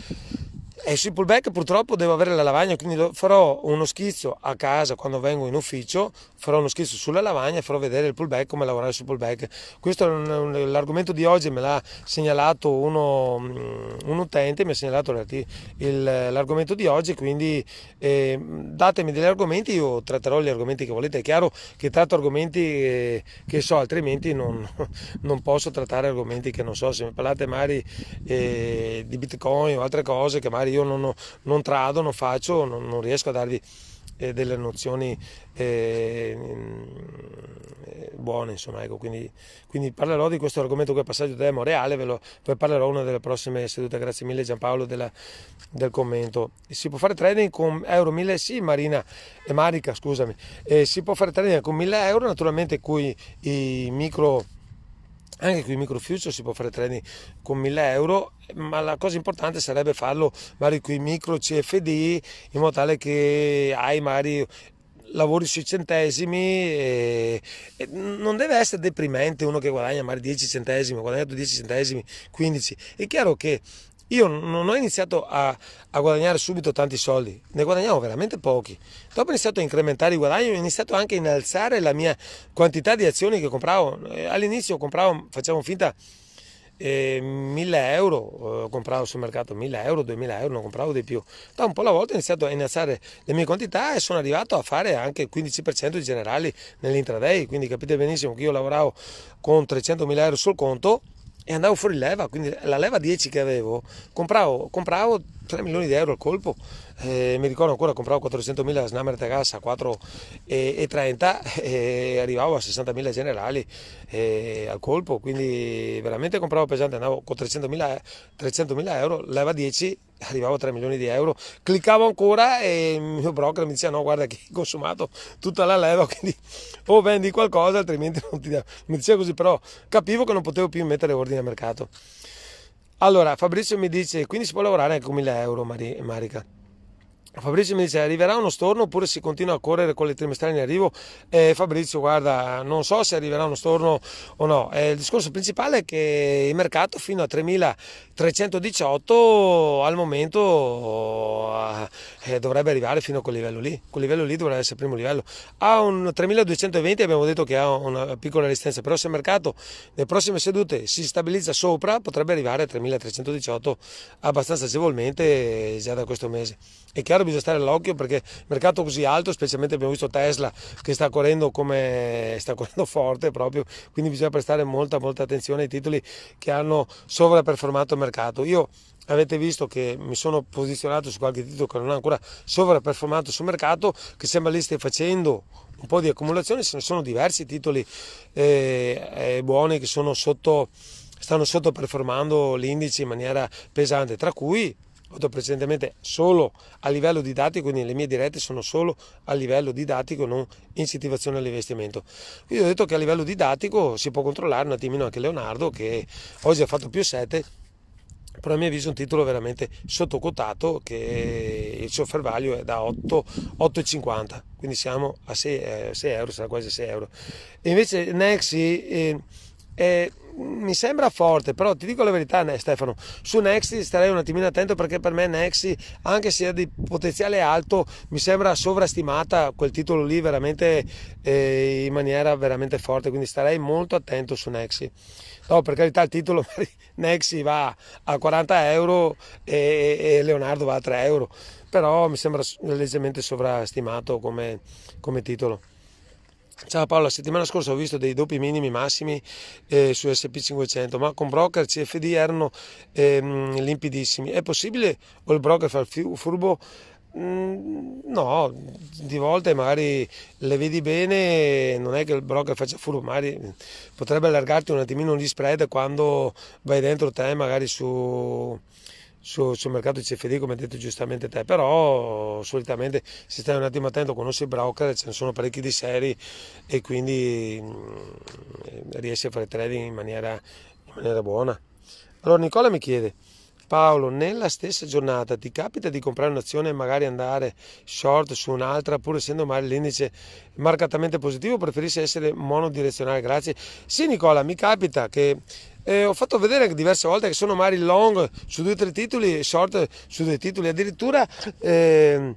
e sui pullback purtroppo devo avere la lavagna, quindi farò uno schizzo a casa quando vengo in ufficio, farò uno schizzo sulla lavagna e farò vedere il pullback, come lavorare sul pullback. Questo è un, un, l'argomento di oggi, me l'ha segnalato uno, mm, un utente, mi ha segnalato il, l'argomento di oggi, quindi eh, datemi degli argomenti, io tratterò gli argomenti che volete. È chiaro che tratto argomenti eh, che so, altrimenti non, non, posso trattare argomenti che non so, se mi parlate magari eh, di Bitcoin o altre cose che magari magari io non, non trado, non faccio, non, non riesco a darvi eh, delle nozioni eh, mm, eh buone, insomma, ecco, quindi, quindi, parlerò di questo argomento che è passaggio demo reale, ve lo, poi parlerò una delle prossime sedute, grazie mille Giampaolo della, del commento. Si può fare trading con euro 1000? Sì, Marina e eh, Marica, scusami, eh, si può fare trading con 1000 euro, naturalmente cui i micro anche con i microfuture si può fare trading con 1000 euro ma la cosa importante sarebbe farlo magari con i micro CFD in modo tale che hai magari lavori sui centesimi e, e, non deve essere deprimente uno che guadagna magari 10 centesimi, guadagnato 10 centesimi, 15. È chiaro che io non ho iniziato a, a guadagnare subito tanti soldi, ne guadagnavo veramente pochi. Dopo ho iniziato a incrementare i guadagni, ho iniziato anche a innalzare la mia quantità di azioni che compravo. Eh, all'inizio compravo, facciamo finta, eh, 1000 euro, eh, compravo sul mercato 1000 euro, 2000 euro, non compravo di più. Da un po' alla volta ho iniziato a innalzare le mie quantità e sono arrivato a fare anche il 15% di generali nell'intraday, quindi capite benissimo che io lavoravo con 300.000 euro sul conto e andavo fuori leva, quindi la leva 10 che avevo, compravo, compravo 3 milioni di euro al colpo, eh, mi ricordo ancora compravo 400.000 snammer a gas a 4,30 e arrivavo a 60.000 generali eh, al colpo, quindi veramente compravo pesante, andavo con 300 mila euro, leva 10 arrivavo a 3 milioni di euro, cliccavo ancora e il mio broker mi diceva no guarda che hai consumato tutta la leva quindi o vendi qualcosa altrimenti non ti dà, mi diceva così però capivo che non potevo più mettere ordine al mercato. Allora, Fabrizio mi dice, quindi si può lavorare anche con 1000 euro, Marica. Fabrizio mi dice arriverà uno storno oppure si continua a correre con le trimestrali in arrivo eh, Fabrizio guarda non so se arriverà uno storno o no eh, il discorso principale è che il mercato fino a 3318 al momento eh, dovrebbe arrivare fino a quel livello lì quel livello lì dovrebbe essere il primo livello ha un 3220 abbiamo detto che ha una piccola resistenza però se il mercato nelle prossime sedute si stabilizza sopra potrebbe arrivare a 3318 abbastanza agevolmente eh, già da questo mese è chiaro bisogna stare all'occhio perché il mercato così alto, specialmente abbiamo visto Tesla che sta correndo, come, sta correndo forte proprio, quindi bisogna prestare molta, molta attenzione ai titoli che hanno sovraperformato il mercato. Io avete visto che mi sono posizionato su qualche titolo che non ha ancora sovraperformato sul mercato, che sembra lì stia facendo un po' di accumulazione, ce ne sono diversi titoli eh, eh, buoni che sono sotto, stanno sottoperformando l'indice in maniera pesante, tra cui fatto precedentemente solo a livello didattico, quindi le mie dirette sono solo a livello didattico, non incentivazione all'investimento. Quindi ho detto che a livello didattico si può controllare un attimino anche Leonardo che oggi ha fatto più 7, però a mio avviso è un titolo veramente sottocotato che il suo fair value è da 8,50 quindi siamo a 6, 6 eh, euro sarà quasi 6 euro e invece Nexi eh, è mi sembra forte, però ti dico la verità, Stefano, su Nexi starei un attimino attento perché per me Nexi, anche se ha di potenziale alto, mi sembra sovrastimata quel titolo lì veramente eh, in maniera veramente forte, quindi starei molto attento su Nexi. No, per carità, il titolo Nexi va a 40 euro e, e, Leonardo va a 3 euro, però mi sembra leggermente sovrastimato come, come titolo. Ciao Paolo, la settimana scorsa ho visto dei doppi minimi massimi eh, su SP500, ma con broker CFD erano ehm, limpidissimi. È possibile o il broker fa il furbo? Mm, no, di volte magari le vedi bene, non è che il broker faccia furbo, magari potrebbe allargarti un attimino gli spread quando vai dentro te magari su sul, sul mercato CFD come hai detto giustamente te però solitamente se stai un attimo attento conosci i broker ce ne sono parecchi di serie e quindi mh, mm, eh, riesci a fare trading in maniera, in maniera buona allora Nicola mi chiede Paolo, nella stessa giornata ti capita di comprare un'azione e magari andare short su un'altra, pur essendo magari l'indice marcatamente positivo, preferisci essere monodirezionale? Grazie. Sì, Nicola, mi capita che eh, ho fatto vedere diverse volte che sono magari long su due o tre titoli, e short su due titoli, addirittura... Eh,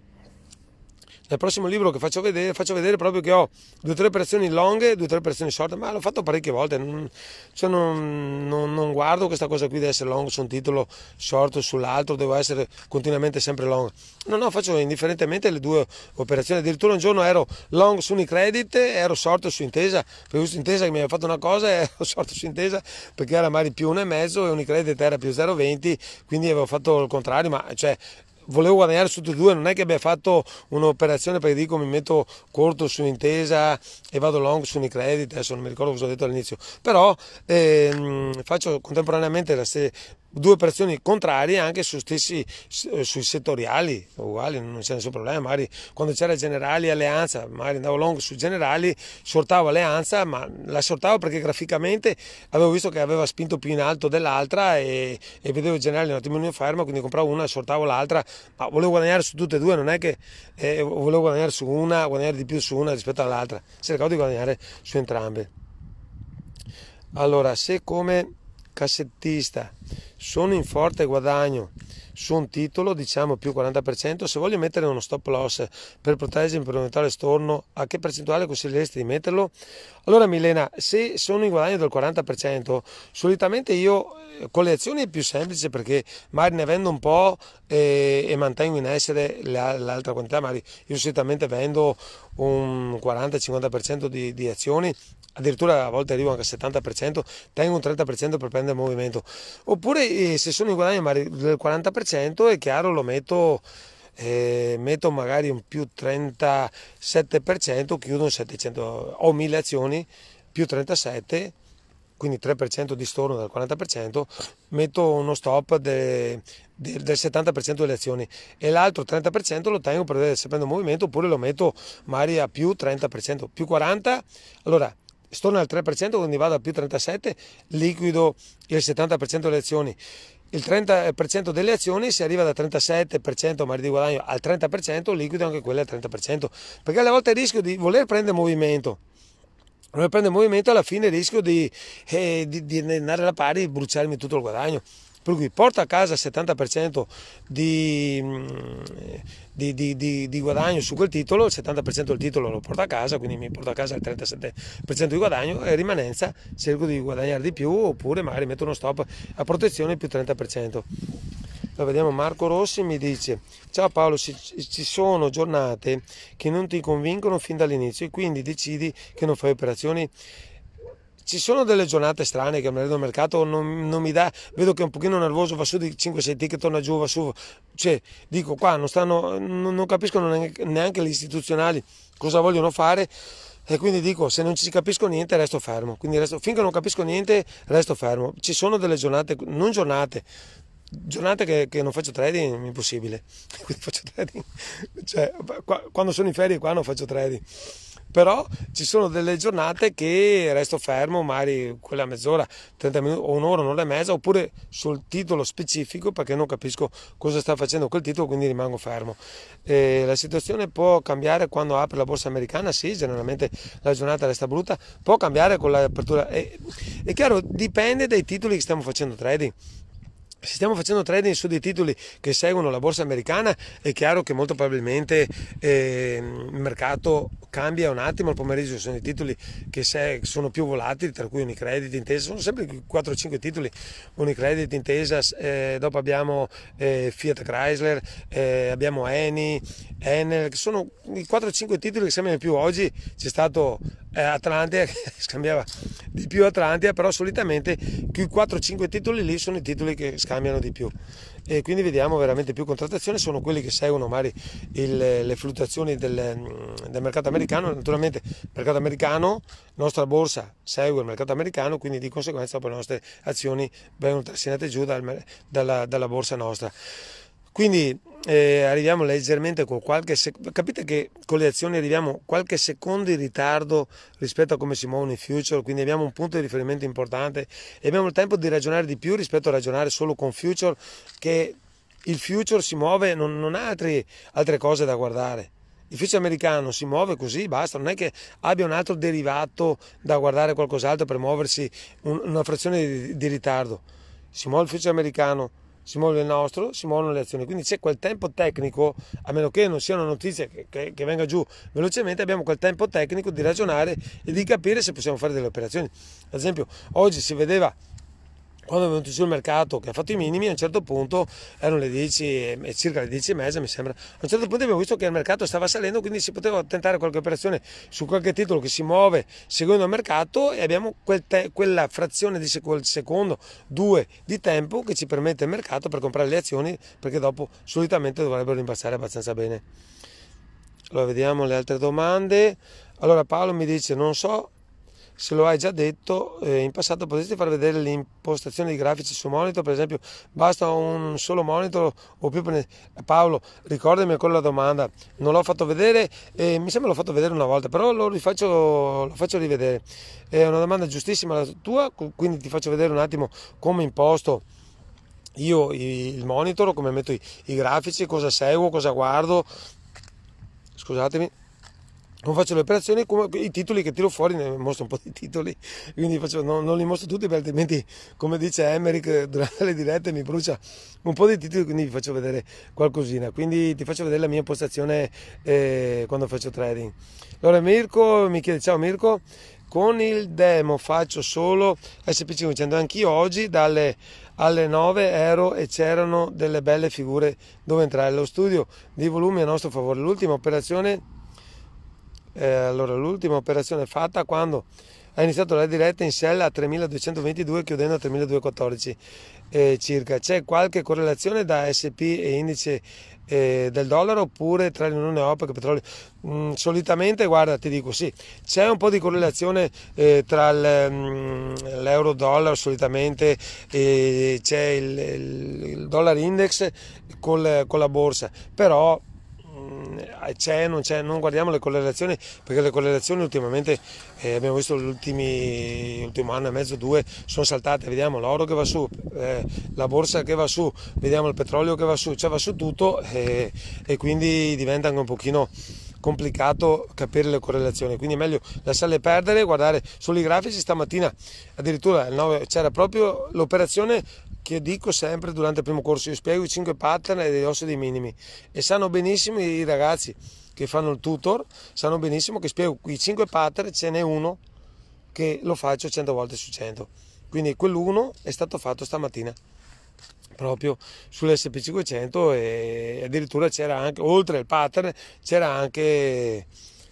nel prossimo libro che faccio vedere, faccio vedere proprio che ho due o tre operazioni long e due o tre operazioni short, ma l'ho fatto parecchie volte, non, cioè non, non, non guardo questa cosa qui di essere long su un titolo, short sull'altro, devo essere continuamente sempre long. No, no, faccio indifferentemente le due operazioni, addirittura un giorno ero long su Unicredit e ero short su Intesa, perché su Intesa che mi aveva fatto una cosa e ero short su Intesa perché era magari più 1,5 e Unicredit era più 0,20, quindi avevo fatto il contrario, ma cioè volevo guadagnare su tutti e due, non è che abbia fatto un'operazione perché dico mi metto corto su un'intesa e vado long su Unicredit, adesso non mi ricordo cosa ho detto all'inizio, però ehm, faccio contemporaneamente la se- due pressioni contrarie anche su stessi, eh, sui settoriali, uguali, non c'è nessun problema, magari quando c'era Generali Alleanza, magari andavo long su Generali, sortavo Alleanza, ma la sortavo perché graficamente avevo visto che aveva spinto più in alto dell'altra e, e vedevo Generali un attimo in ferma, quindi compravo una e sortavo l'altra, ma volevo guadagnare su tutte e due, non è che eh, volevo guadagnare su una, guadagnare di più su una rispetto all'altra, cercavo di guadagnare su entrambe. Allora, se come cassettista sono in forte guadagno su un titolo diciamo più 40% se voglio mettere uno stop loss per proteggermi per aumentare storno a che percentuale consiglieresti di metterlo allora Milena se sono in guadagno del 40% solitamente io eh, con le azioni è più semplice perché magari ne vendo un po' e, eh, e mantengo in essere l'altra quantità magari io solitamente vendo un 40-50% di, di azioni addirittura a volte arrivo anche al 70%, tengo un 30% per prendere movimento. Oppure eh, se sono in guadagno del 40% è chiaro lo metto, eh, metto magari un più 37%, chiudo un 700, ho 1000 azioni più 37 quindi 3% di storno dal 40%, metto uno stop de, de, del 70% delle azioni e l'altro 30% lo tengo per vedere se prendo movimento oppure lo metto magari a più 30%, più 40%. Allora, sto nel 3%, quindi vado a più 37, liquido il 70% delle azioni. Il 30% delle azioni, se arriva da 37% magari di guadagno al 30%, liquido anche quelle al 30%, perché alle volte rischio di voler prendere movimento. Voler prendere movimento alla fine rischio di, eh, di, di andare alla pari e bruciarmi tutto il guadagno per cui porta a casa il 70% mm, di, di, di, di, guadagno su quel titolo, il 70% del titolo lo porta a casa, quindi mi porta a casa il 37% di guadagno e rimanenza cerco di guadagnare di più oppure magari metto uno stop a protezione più 30%. Lo vediamo Marco Rossi mi dice ciao Paolo ci sono giornate che non ti convincono fin dall'inizio e quindi decidi che non fai operazioni ci sono delle giornate strane che Merito Mercato non, non mi dà, vedo che è un pochino nervoso, va su di 5-6 ticket, torna giù, va su, cioè dico qua non, stanno, non, non capiscono neanche, neanche gli istituzionali cosa vogliono fare e quindi dico se non ci capisco niente resto fermo, quindi resto, finché non capisco niente resto fermo, ci sono delle giornate, non giornate, giornate che, che, non faccio trading è impossibile quindi faccio trading cioè, qua, quando sono in ferie qua non faccio trading però ci sono delle giornate che resto fermo, magari quella mezz'ora, 30 minuti o un'ora, un'ora e mezza, oppure sul titolo specifico perché non capisco cosa sta facendo quel titolo, quindi rimango fermo. E la situazione può cambiare quando apre la borsa americana, sì, generalmente la giornata resta brutta, può cambiare con l'apertura. È, è chiaro, dipende dai titoli che stiamo facendo trading se stiamo facendo trading su dei titoli che seguono la borsa americana, è chiaro che molto probabilmente eh, il mercato cambia un attimo al pomeriggio, sono i titoli che se, sono più volatili, tra cui Unicredit, Intesa, sono sempre 4-5 titoli, Unicredit, Intesa, eh, dopo abbiamo eh, Fiat Chrysler, eh, abbiamo Eni, Enel, sono i 4-5 titoli che sembrano più oggi, c'è stato eh, Atlantia che scambiava di più Atlantia, però solitamente quei 4-5 titoli lì sono i titoli che scambiano di più e quindi vediamo veramente più contrattazioni, sono quelli che seguono magari il, le fluttuazioni del, mm, del, mercato americano, naturalmente il mercato americano, nostra borsa segue il mercato americano, quindi di conseguenza poi le nostre azioni vengono trascinate giù dal, dalla, dalla borsa nostra. Quindi eh, arriviamo leggermente con qualche secondo, capite che con le azioni arriviamo qualche secondo in ritardo rispetto a come si muovono i future, quindi abbiamo un punto di riferimento importante e abbiamo il tempo di ragionare di più rispetto a ragionare solo con future che il future si muove, non, non ha altri, altre cose da guardare. Il future americano si muove così, basta, non è che abbia un altro derivato da guardare qualcos'altro per muoversi un, una frazione di, di ritardo. Si muove il future americano, si muove il nostro, si muovono le azioni. Quindi c'è quel tempo tecnico, a meno che non sia una notizia che, che, che, venga giù velocemente, abbiamo quel tempo tecnico di ragionare e di capire se possiamo fare delle operazioni. Ad esempio, oggi si vedeva quando è venuto sul mercato che ha fatto i minimi a un certo punto erano le 10 circa le 10 e mezza mi sembra a un certo punto abbiamo visto che il mercato stava salendo quindi si poteva tentare qualche operazione su qualche titolo che si muove secondo il mercato e abbiamo quel te, quella frazione di quel secondo due di tempo che ci permette il mercato per comprare le azioni perché dopo solitamente dovrebbero rimbalzare abbastanza bene allora vediamo le altre domande allora Paolo mi dice non so se lo hai già detto eh, in passato potresti far vedere l'impostazione dei grafici su monitor per esempio basta un solo monitor o più Paolo ricordami ancora la domanda non l'ho fatto vedere eh, mi sembra l'ho fatto vedere una volta però lo rifaccio lo faccio rivedere è una domanda giustissima la tua quindi ti faccio vedere un attimo come imposto io il monitor come metto i, i grafici cosa seguo cosa guardo scusatemi non faccio le operazioni come i titoli che tiro fuori ne mostro un po' di titoli quindi faccio, non, non, li mostro tutti perché altrimenti come dice Emmerich durante le dirette mi brucia un po' di titoli quindi vi faccio vedere qualcosina quindi ti faccio vedere la mia impostazione eh, quando faccio trading allora Mirko mi chiede ciao Mirko con il demo faccio solo SP500 anch'io oggi dalle alle 9 ero e c'erano delle belle figure dove entrare allo studio di volumi a nostro favore l'ultima operazione eh, allora, l'ultima operazione fatta quando ha iniziato la diretta in sella a 3222 chiudendo a 3214 eh, circa. C'è qualche correlazione da SP e indice eh, del dollaro oppure tra l'Unione Europea e il petrolio? Mm, solitamente, guarda, ti dico sì, c'è un po' di correlazione eh, tra mm, l'euro-dollaro solitamente, c'è il, il, il, dollar index col, con la borsa, però eh, c'è, non c'è, non guardiamo le correlazioni perché le correlazioni ultimamente eh, abbiamo visto l'ultimo anno e mezzo, due, sono saltate, vediamo l'oro che va su, eh, la borsa che va su, vediamo il petrolio che va su, cioè va su tutto e, eh, e quindi diventa anche un pochino complicato capire le correlazioni, quindi è meglio lasciarle perdere, guardare solo i grafici. Stamattina addirittura 9, c'era proprio l'operazione che dico sempre durante il primo corso, io spiego i 5 pattern e dei osso dei minimi e sanno benissimo i ragazzi che fanno il tutor, sanno benissimo che spiego i 5 pattern, ce n'è uno che lo faccio 100 volte su 100. Quindi quell'uno è stato fatto stamattina proprio sull'SP500 e addirittura c'era anche, oltre al pattern, c'era anche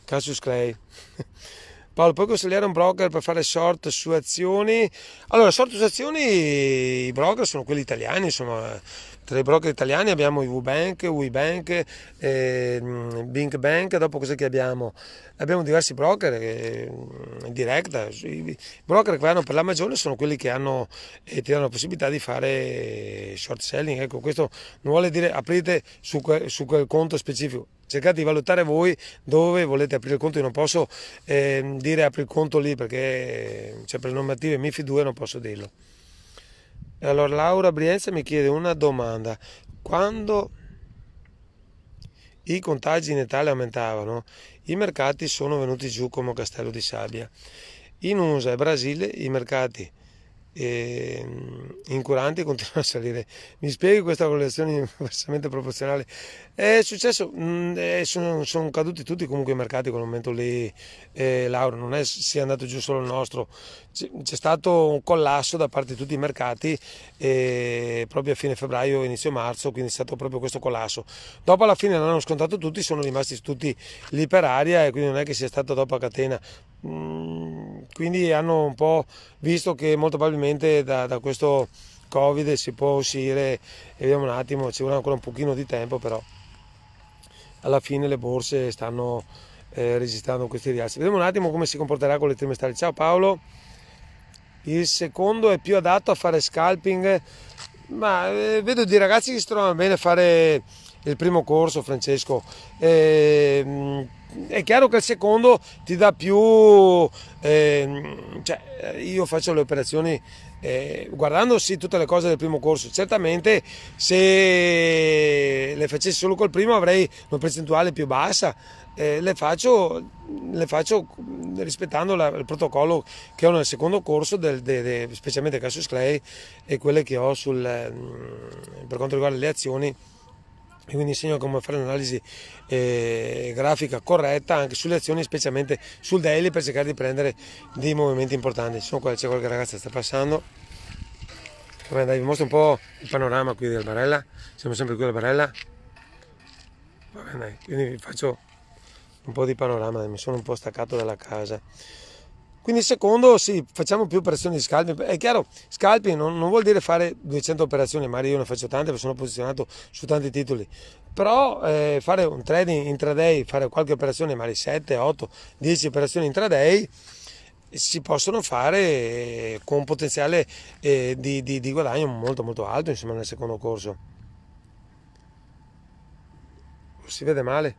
Cassius Clay. Paolo, puoi consigliare un broker per fare short su azioni? Allora, short su azioni, i broker sono quelli italiani, insomma, tra i broker italiani abbiamo i WBank, WeBank, ehm, Bink Bank, dopo cos'è che abbiamo? Abbiamo diversi broker ehm, in diretta, i broker che vanno per la maggiore sono quelli che hanno, e eh, ti danno la possibilità di fare short selling, ecco questo non vuole dire aprite su, su quel conto specifico, cercate di valutare voi dove volete aprire il conto, io non posso eh, dire apri il conto lì perché c'è cioè, per normative MIFI 2 non posso dirlo. Allora Laura Brienza mi chiede una domanda, quando i contagi in Italia aumentavano, i mercati sono venuti giù come un castello di sabbia. In USA e Brasile i mercati e ehm, incurante continua a salire. Mi spieghi questa correlazione inversamente proporzionale? È successo, mm, eh, sono, sono, caduti tutti comunque i mercati quel momento lì, eh, Laura, non è sia andato giù solo il nostro, c'è, c'è, stato un collasso da parte di tutti i mercati eh, proprio a fine febbraio, inizio marzo, quindi è stato proprio questo collasso. Dopo alla fine l'hanno scontato tutti, sono rimasti tutti lì per aria e quindi non è che sia stato dopo a catena, Mm, quindi hanno un po' visto che molto probabilmente da, da questo covid si può uscire e vediamo un attimo ci vuole ancora un pochino di tempo però alla fine le borse stanno eh, registrando questi rialzi vediamo un attimo come si comporterà con le trimestrali ciao Paolo il secondo è più adatto a fare scalping ma eh, vedo dei ragazzi che si trovano bene a fare il primo corso Francesco eh, è chiaro che il secondo ti dà più eh, cioè, io faccio le operazioni eh, guardandosi tutte le cose del primo corso certamente se le facessi solo col primo avrei una percentuale più bassa eh, le, faccio, le, faccio, rispettando la, il protocollo che ho nel secondo corso del, de, de, specialmente Cassius Clay e quelle che ho sul, ehm, per quanto riguarda le azioni e quindi insegno come fare un'analisi eh, grafica corretta anche sulle azioni, specialmente sul daily per cercare di prendere dei movimenti importanti. Sono c'è qualche ragazza che sta passando. Vabbè, dai, vi mostro un po' il panorama qui del Barella. Siamo sempre qui alla Barella. Vabbè, dai, quindi vi faccio un po' di panorama, mi sono un po' staccato dalla casa. Quindi secondo sì, facciamo più operazioni di scalping, è chiaro, scalping non, non vuol dire fare 200 operazioni, magari io ne faccio tante perché sono posizionato su tanti titoli, però eh, fare un trading intraday, fare qualche operazione, magari 7, 8, 10 operazioni intraday, si possono fare eh, con un potenziale eh, di, di, di, guadagno molto molto alto insomma nel secondo corso si vede male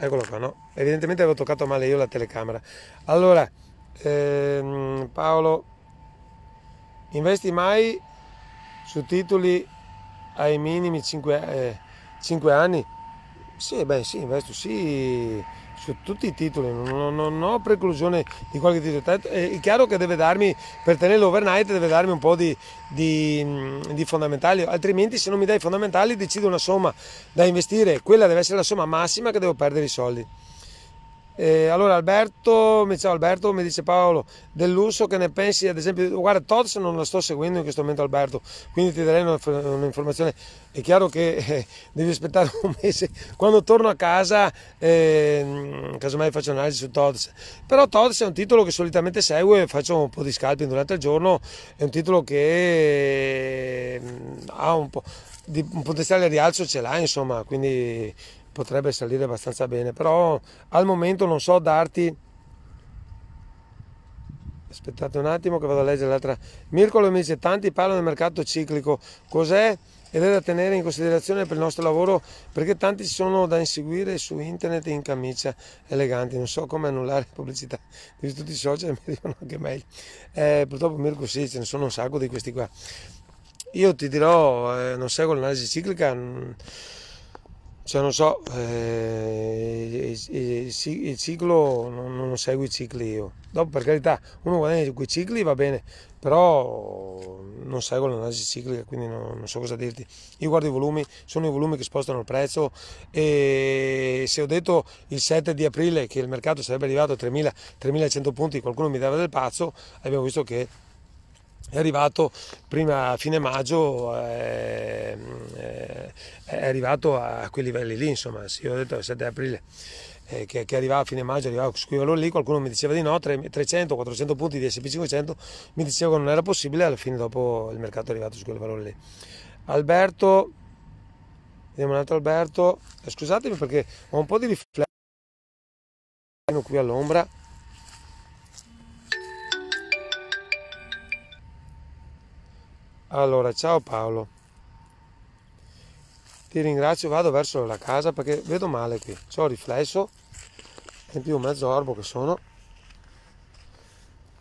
eccolo qua, no? Evidentemente avevo toccato male io la telecamera. Allora, ehm, Paolo, investi mai su titoli ai minimi 5, eh, 5 anni? Sì, beh, sì, investo, sì su cioè, tutti i titoli, non, non, ho preclusione di qualche titolo. Eh, è chiaro che deve darmi, per tenere l'overnight, deve darmi un po' di, di, mm, di, fondamentali, altrimenti se non mi dai i fondamentali decido una somma da investire, quella deve essere la somma massima che devo perdere i soldi. Eh, allora Alberto, mi ciao Alberto, mi dice Paolo, del lusso che ne pensi? Ad esempio, guarda, Todds non la sto seguendo in questo momento Alberto, quindi ti darei un'informazione. È chiaro che eh, devi aspettare un mese. Quando torno a casa, eh, casomai faccio analisi su Todds. Però Todds è un titolo che solitamente seguo e faccio un po' di scalping durante il giorno. È un titolo che ehm, ha un po' di un potenziale rialzo ce l'ha, insomma, quindi potrebbe salire abbastanza bene, però al momento non so darti... Aspettate un attimo che vado a leggere l'altra. Mircolo mi dice, tanti parlano del mercato ciclico, cos'è? Ed è da tenere in considerazione per il nostro lavoro perché tanti sono da inseguire su internet in camicia eleganti. Non so come annullare pubblicità di tutti i social, mi arrivano anche mail. Eh, purtroppo Mirko sì, ce ne sono un sacco di questi qua. Io ti dirò, eh, non seguo l'analisi ciclica. Mh, mm, cioè non so, eh, il ciclo non, non segue i cicli io. Dopo per carità, uno guadagna quei cicli va bene, però non seguo l'analisi ciclica, quindi non, non, so cosa dirti. Io guardo i volumi, sono i volumi che spostano il prezzo e se ho detto il 7 di aprile che il mercato sarebbe arrivato a 3.000, 3.100 punti, qualcuno mi dava del pazzo, abbiamo visto che è arrivato prima a fine maggio eh, eh, è arrivato a quei livelli lì insomma sì, ho detto 7 aprile eh, che, che, arrivava a fine maggio arrivava su quei valori lì qualcuno mi diceva di no 300 400 punti di SP500 mi diceva che non era possibile alla fine dopo il mercato è arrivato su quel valore lì Alberto vediamo un altro Alberto eh, scusatemi perché ho un po' di riflesso qui all'ombra Allora, ciao Paolo. Ti ringrazio, vado verso la casa perché vedo male qui. C'ho il riflesso e in più mezzo orbo che sono.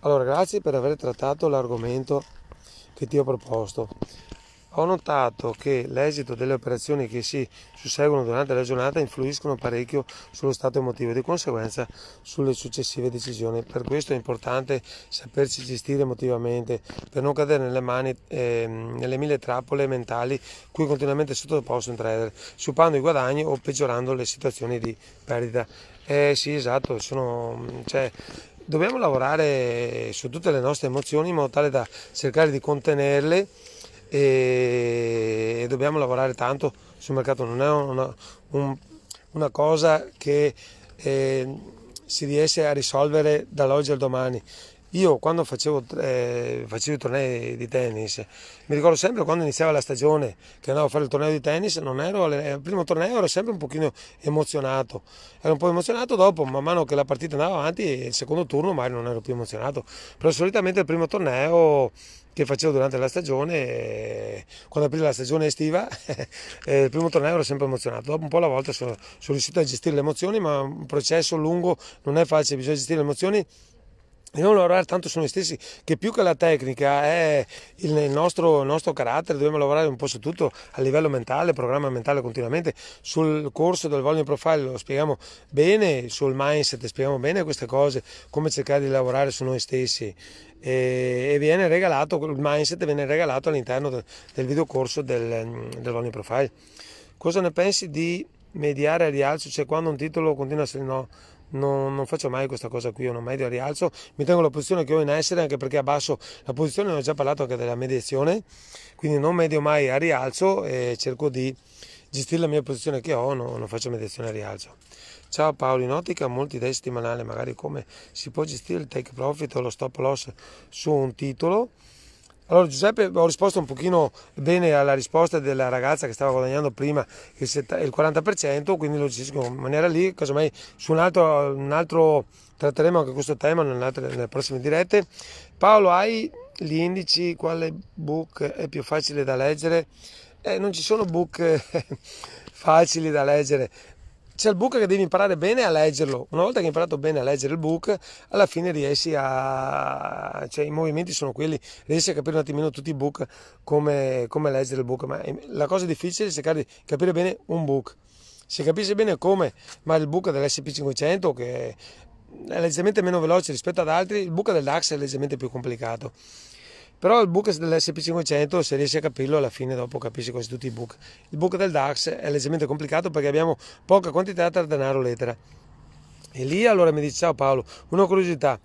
Allora, grazie per aver trattato l'argomento che ti ho proposto. Ho notato che l'esito delle operazioni che si susseguono durante la giornata influiscono parecchio sullo stato emotivo e di conseguenza sulle successive decisioni. Per questo è importante saperci gestire emotivamente per non cadere nelle, mani, eh, nelle mille trappole mentali cui continuamente è sottoposto un trader, supando i guadagni o peggiorando le situazioni di perdita. Eh sì, esatto, sono, cioè, dobbiamo lavorare su tutte le nostre emozioni in modo tale da cercare di contenerle e dobbiamo lavorare tanto sul mercato, non è una, un, una cosa che eh, si riesce a risolvere dall'oggi al domani. Io quando facevo, eh, facevo, i tornei di tennis, mi ricordo sempre quando iniziava la stagione che andavo a fare il torneo di tennis, ero, al primo torneo ero sempre un pochino emozionato, ero un po' emozionato dopo, man mano che la partita andava avanti, il secondo turno magari non ero più emozionato, però solitamente il primo torneo che facevo durante la stagione, eh, quando aprì la stagione estiva, eh, il primo torneo ero sempre emozionato, dopo un po' la volta sono, sono riuscito a gestire le emozioni, ma è un processo lungo, non è facile, bisogna gestire le emozioni e non lavorare tanto su noi stessi che più che la tecnica è il nostro, il nostro, carattere dobbiamo lavorare un po' su tutto a livello mentale programma mentale continuamente sul corso del volume profile lo spieghiamo bene sul mindset spieghiamo bene queste cose come cercare di lavorare su noi stessi e, e viene regalato, il mindset viene regalato all'interno de, del videocorso del, mm, del Value Profile. Cosa ne pensi di mediare a rialzo? Cioè quando un titolo continua a essere no, non, non, faccio mai questa cosa qui, io non medio a rialzo, mi tengo la posizione che ho in essere anche perché abbasso la posizione, ne ho già parlato anche della mediazione, quindi non medio mai a rialzo e cerco di gestire la mia posizione che ho, non, non faccio mediazione a rialzo. Ciao Paolo, in ottica molti dei settimanali, magari come si può gestire il take profit o lo stop loss su un titolo. Allora Giuseppe, ho risposto un pochino bene alla risposta della ragazza che stava guadagnando prima il 40%, quindi lo gestisco in maniera lì, casomai su un altro, un altro tratteremo anche questo tema nelle prossime dirette. Paolo, hai gli indici, quale book è più facile da leggere? Eh, non ci sono book facili da leggere, c'è il book che devi imparare bene a leggerlo. Una volta che hai imparato bene a leggere il book, alla fine riesci a. cioè i movimenti sono quelli, riesci a capire un attimino tutti i book, come, come leggere il book. Ma eh, la cosa difficile è cercare di capire bene un book. Se capisci bene come, ma il book dell'SP500 che è leggermente meno veloce rispetto ad altri, il book del DAX è leggermente più complicato. Però il book dell'SP500, se riesci a capirlo, alla fine dopo capisci quasi tutti i book. Il book del DAX è leggermente complicato perché abbiamo poca quantità tra denaro lettera. E lì allora mi dice, ciao Paolo, una curiosità,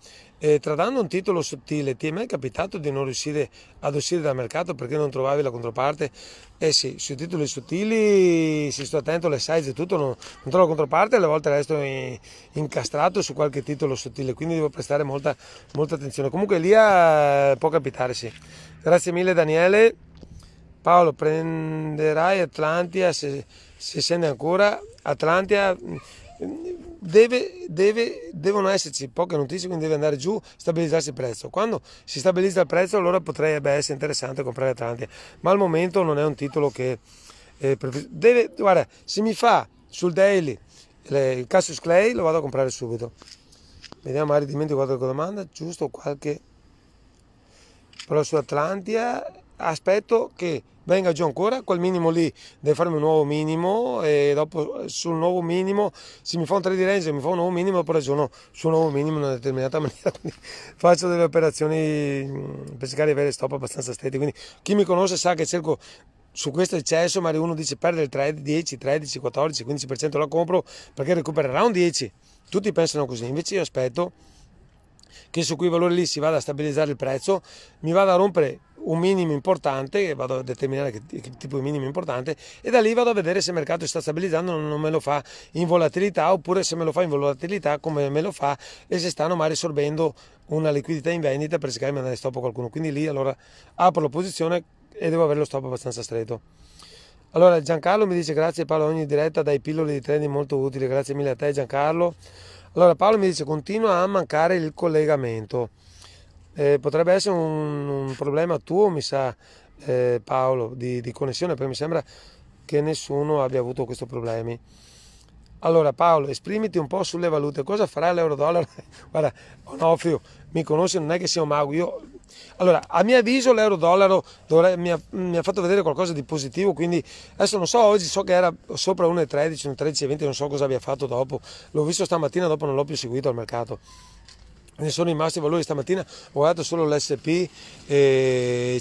eh, tradando un titolo sottile, ti è mai capitato di non riuscire ad uscire dal mercato perché non trovavi la controparte? Eh sì, sui titoli sottili, se sto attento alle size e tutto, non, non trovo la controparte e alle volte resto in, incastrato su qualche titolo sottile, quindi devo prestare molta, molta attenzione. Comunque lì eh, può capitare, sì. Grazie mille Daniele. Paolo, prenderai Atlantia se, se sende ancora? Atlantia deve, deve, devono esserci poche notizie, quindi deve andare giù, stabilizzarsi il prezzo. Quando si stabilizza il prezzo, allora potrebbe essere interessante comprare Atlantia, ma al momento non è un titolo che eh, deve, guarda, se mi fa sul daily le, il Cassius Clay, lo vado a comprare subito. Vediamo, magari dimentico qualche domanda, giusto qualche però su Atlantia aspetto che venga giù ancora, quel minimo lì deve farmi un nuovo minimo e dopo eh, sul nuovo minimo, se mi fa un 3 d range mi fa un nuovo minimo, dopo ragiono sul nuovo minimo in una determinata maniera, quindi faccio delle operazioni mm, per cercare di avere stop abbastanza stretti, quindi chi mi conosce sa che cerco su questo eccesso, magari uno dice perde il 3, 10, 13, 14, 15% la compro perché recupererà un 10, tutti pensano così, invece io aspetto che su quei valori lì si vada a stabilizzare il prezzo, mi vada a rompere un minimo importante, vado a determinare che, tipo di minimo importante, e da lì vado a vedere se il mercato si sta stabilizzando, non me lo fa in volatilità, oppure se me lo fa in volatilità come me lo fa e se stanno mai risorbendo una liquidità in vendita per cercare di mandare stop a qualcuno. Quindi lì allora apro la posizione e devo avere lo stop abbastanza stretto. Allora Giancarlo mi dice grazie Paolo ogni diretta dai pillole di trading molto utili, grazie mille a te Giancarlo. Allora Paolo mi dice continua a mancare il collegamento. Eh, potrebbe essere un, un, problema tuo, mi sa eh, Paolo, di, di, connessione, perché mi sembra che nessuno abbia avuto questi problemi. Allora Paolo, esprimiti un po' sulle valute, cosa farà l'euro dollaro? Guarda, Onofrio, mi conosce, non è che sia un mago, io allora, a mio avviso l'euro-dollaro mi, mi, ha, fatto vedere qualcosa di positivo, quindi adesso non so, oggi so che era sopra 1,13, 1,13,20, non so cosa abbia fatto dopo, l'ho visto stamattina, dopo non l'ho più seguito al mercato ne sono rimasti valori stamattina ho guardato solo l'SP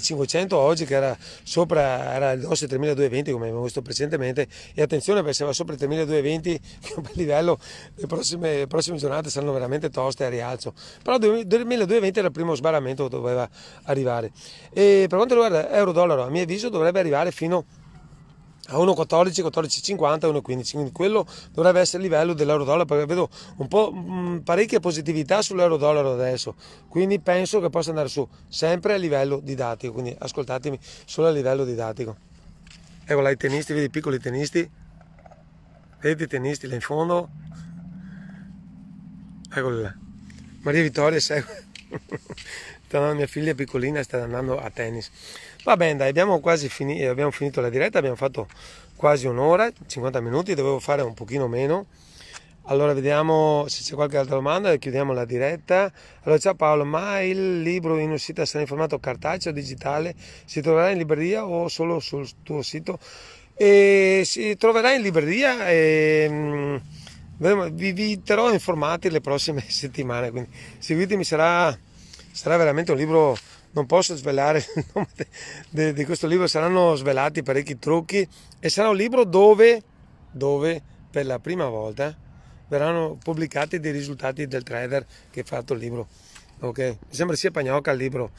500 eh, oggi che era sopra era addosso 3220 come abbiamo visto precedentemente e attenzione perché se va sopra il 3220 che è un bel livello le prossime, le prossime giornate saranno veramente toste a rialzo però 3220 era il primo sbarramento che doveva arrivare e per quanto riguarda euro dollaro a mio avviso dovrebbe arrivare fino a a 1,14, 14,50, 1,15, quindi quello dovrebbe essere il livello dell'euro-dollaro perché vedo un po' mh, mm, parecchia positività sull'euro-dollaro adesso, quindi penso che possa andare su sempre a livello didattico, quindi ascoltatemi solo a livello didattico. Ecco là i tennisti, vedi i piccoli tennisti, vedi i tennisti là in fondo, eccoli là, Maria Vittoria segue, mia figlia piccolina sta andando a tennis. Va bene, dai, abbiamo quasi finito, eh, abbiamo finito la diretta, abbiamo fatto quasi un'ora, 50 minuti, dovevo fare un pochino meno. Allora vediamo se c'è qualche altra domanda e chiudiamo la diretta. Allora ciao Paolo, ma il libro in uscita sarà in formato cartaceo o digitale? Si troverà in libreria o solo sul tuo sito? E si troverà in libreria e mm, vi, vi terrò informati le prossime settimane, quindi seguitemi, sarà, sarà veramente un libro non posso svelare il nome di, di questo libro, saranno svelati parecchi trucchi e sarà un libro dove, dove per la prima volta verranno pubblicati dei risultati del trader che ha fatto il libro. Okay. Mi sembra sia Pagnoca il libro,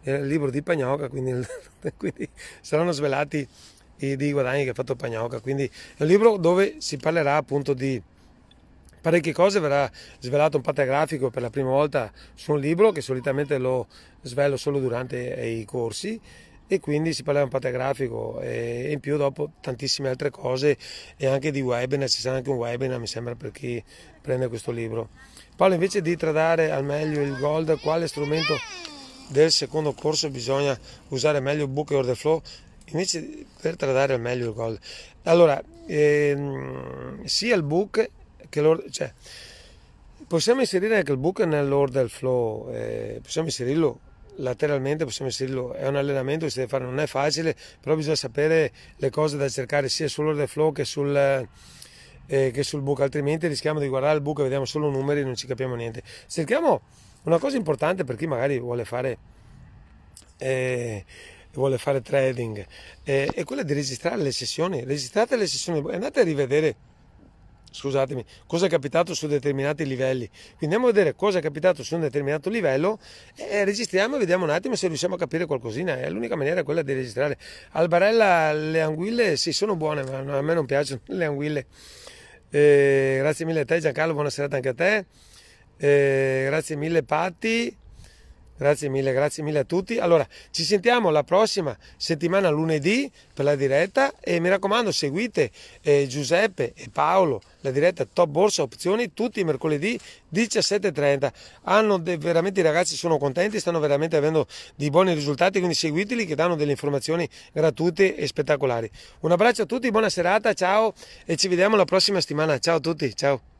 è eh, il libro di Pagnoca, quindi, quindi saranno svelati i guadagni che ha fatto Pagnoca. Quindi è un libro dove si parlerà appunto di parecchie cose, verrà svelato un patagrafico per la prima volta su un libro che solitamente lo svelo solo durante i corsi e quindi si parlerà un patagrafico e in più dopo tantissime altre cose e anche di webinar, ci sarà anche un webinar mi sembra per chi prende questo libro. Paolo invece di tradare al meglio il gold, quale strumento del secondo corso bisogna usare meglio book e order flow invece per tradare al meglio il gold? Allora, ehm, sia il book cioè, possiamo inserire anche il book nell'order flow, eh, possiamo inserirlo lateralmente, possiamo inserirlo, è un allenamento che si deve fare, non è facile, però bisogna sapere le cose da cercare sia sull'order flow che sul eh, che sul buco, altrimenti rischiamo di guardare il book e vediamo solo numeri e non ci capiamo niente. Cerchiamo una cosa importante per chi magari vuole fare, eh, vuole fare trading, eh, è quella di registrare le sessioni. Registrate le sessioni, andate a rivedere scusatemi, cosa è capitato su determinati livelli. Quindi andiamo a vedere cosa è capitato su un determinato livello e registriamo e vediamo un attimo se riusciamo a capire qualcosina. È l'unica maniera quella di registrare. Al barella le anguille sì sono buone, ma a me non piacciono le anguille. Eh, grazie mille a te Giancarlo, buona serata anche a te. Eh, grazie mille Patti. Grazie mille, grazie mille a tutti. Allora, ci sentiamo la prossima settimana lunedì per la diretta e mi raccomando seguite eh, Giuseppe e Paolo, la diretta Top Borsa Opzioni, tutti i mercoledì 17.30. Hanno de- veramente i ragazzi sono contenti, stanno veramente avendo dei buoni risultati, quindi seguiteli che danno delle informazioni gratuite e spettacolari. Un abbraccio a tutti, buona serata, ciao e ci vediamo la prossima settimana. Ciao a tutti, ciao.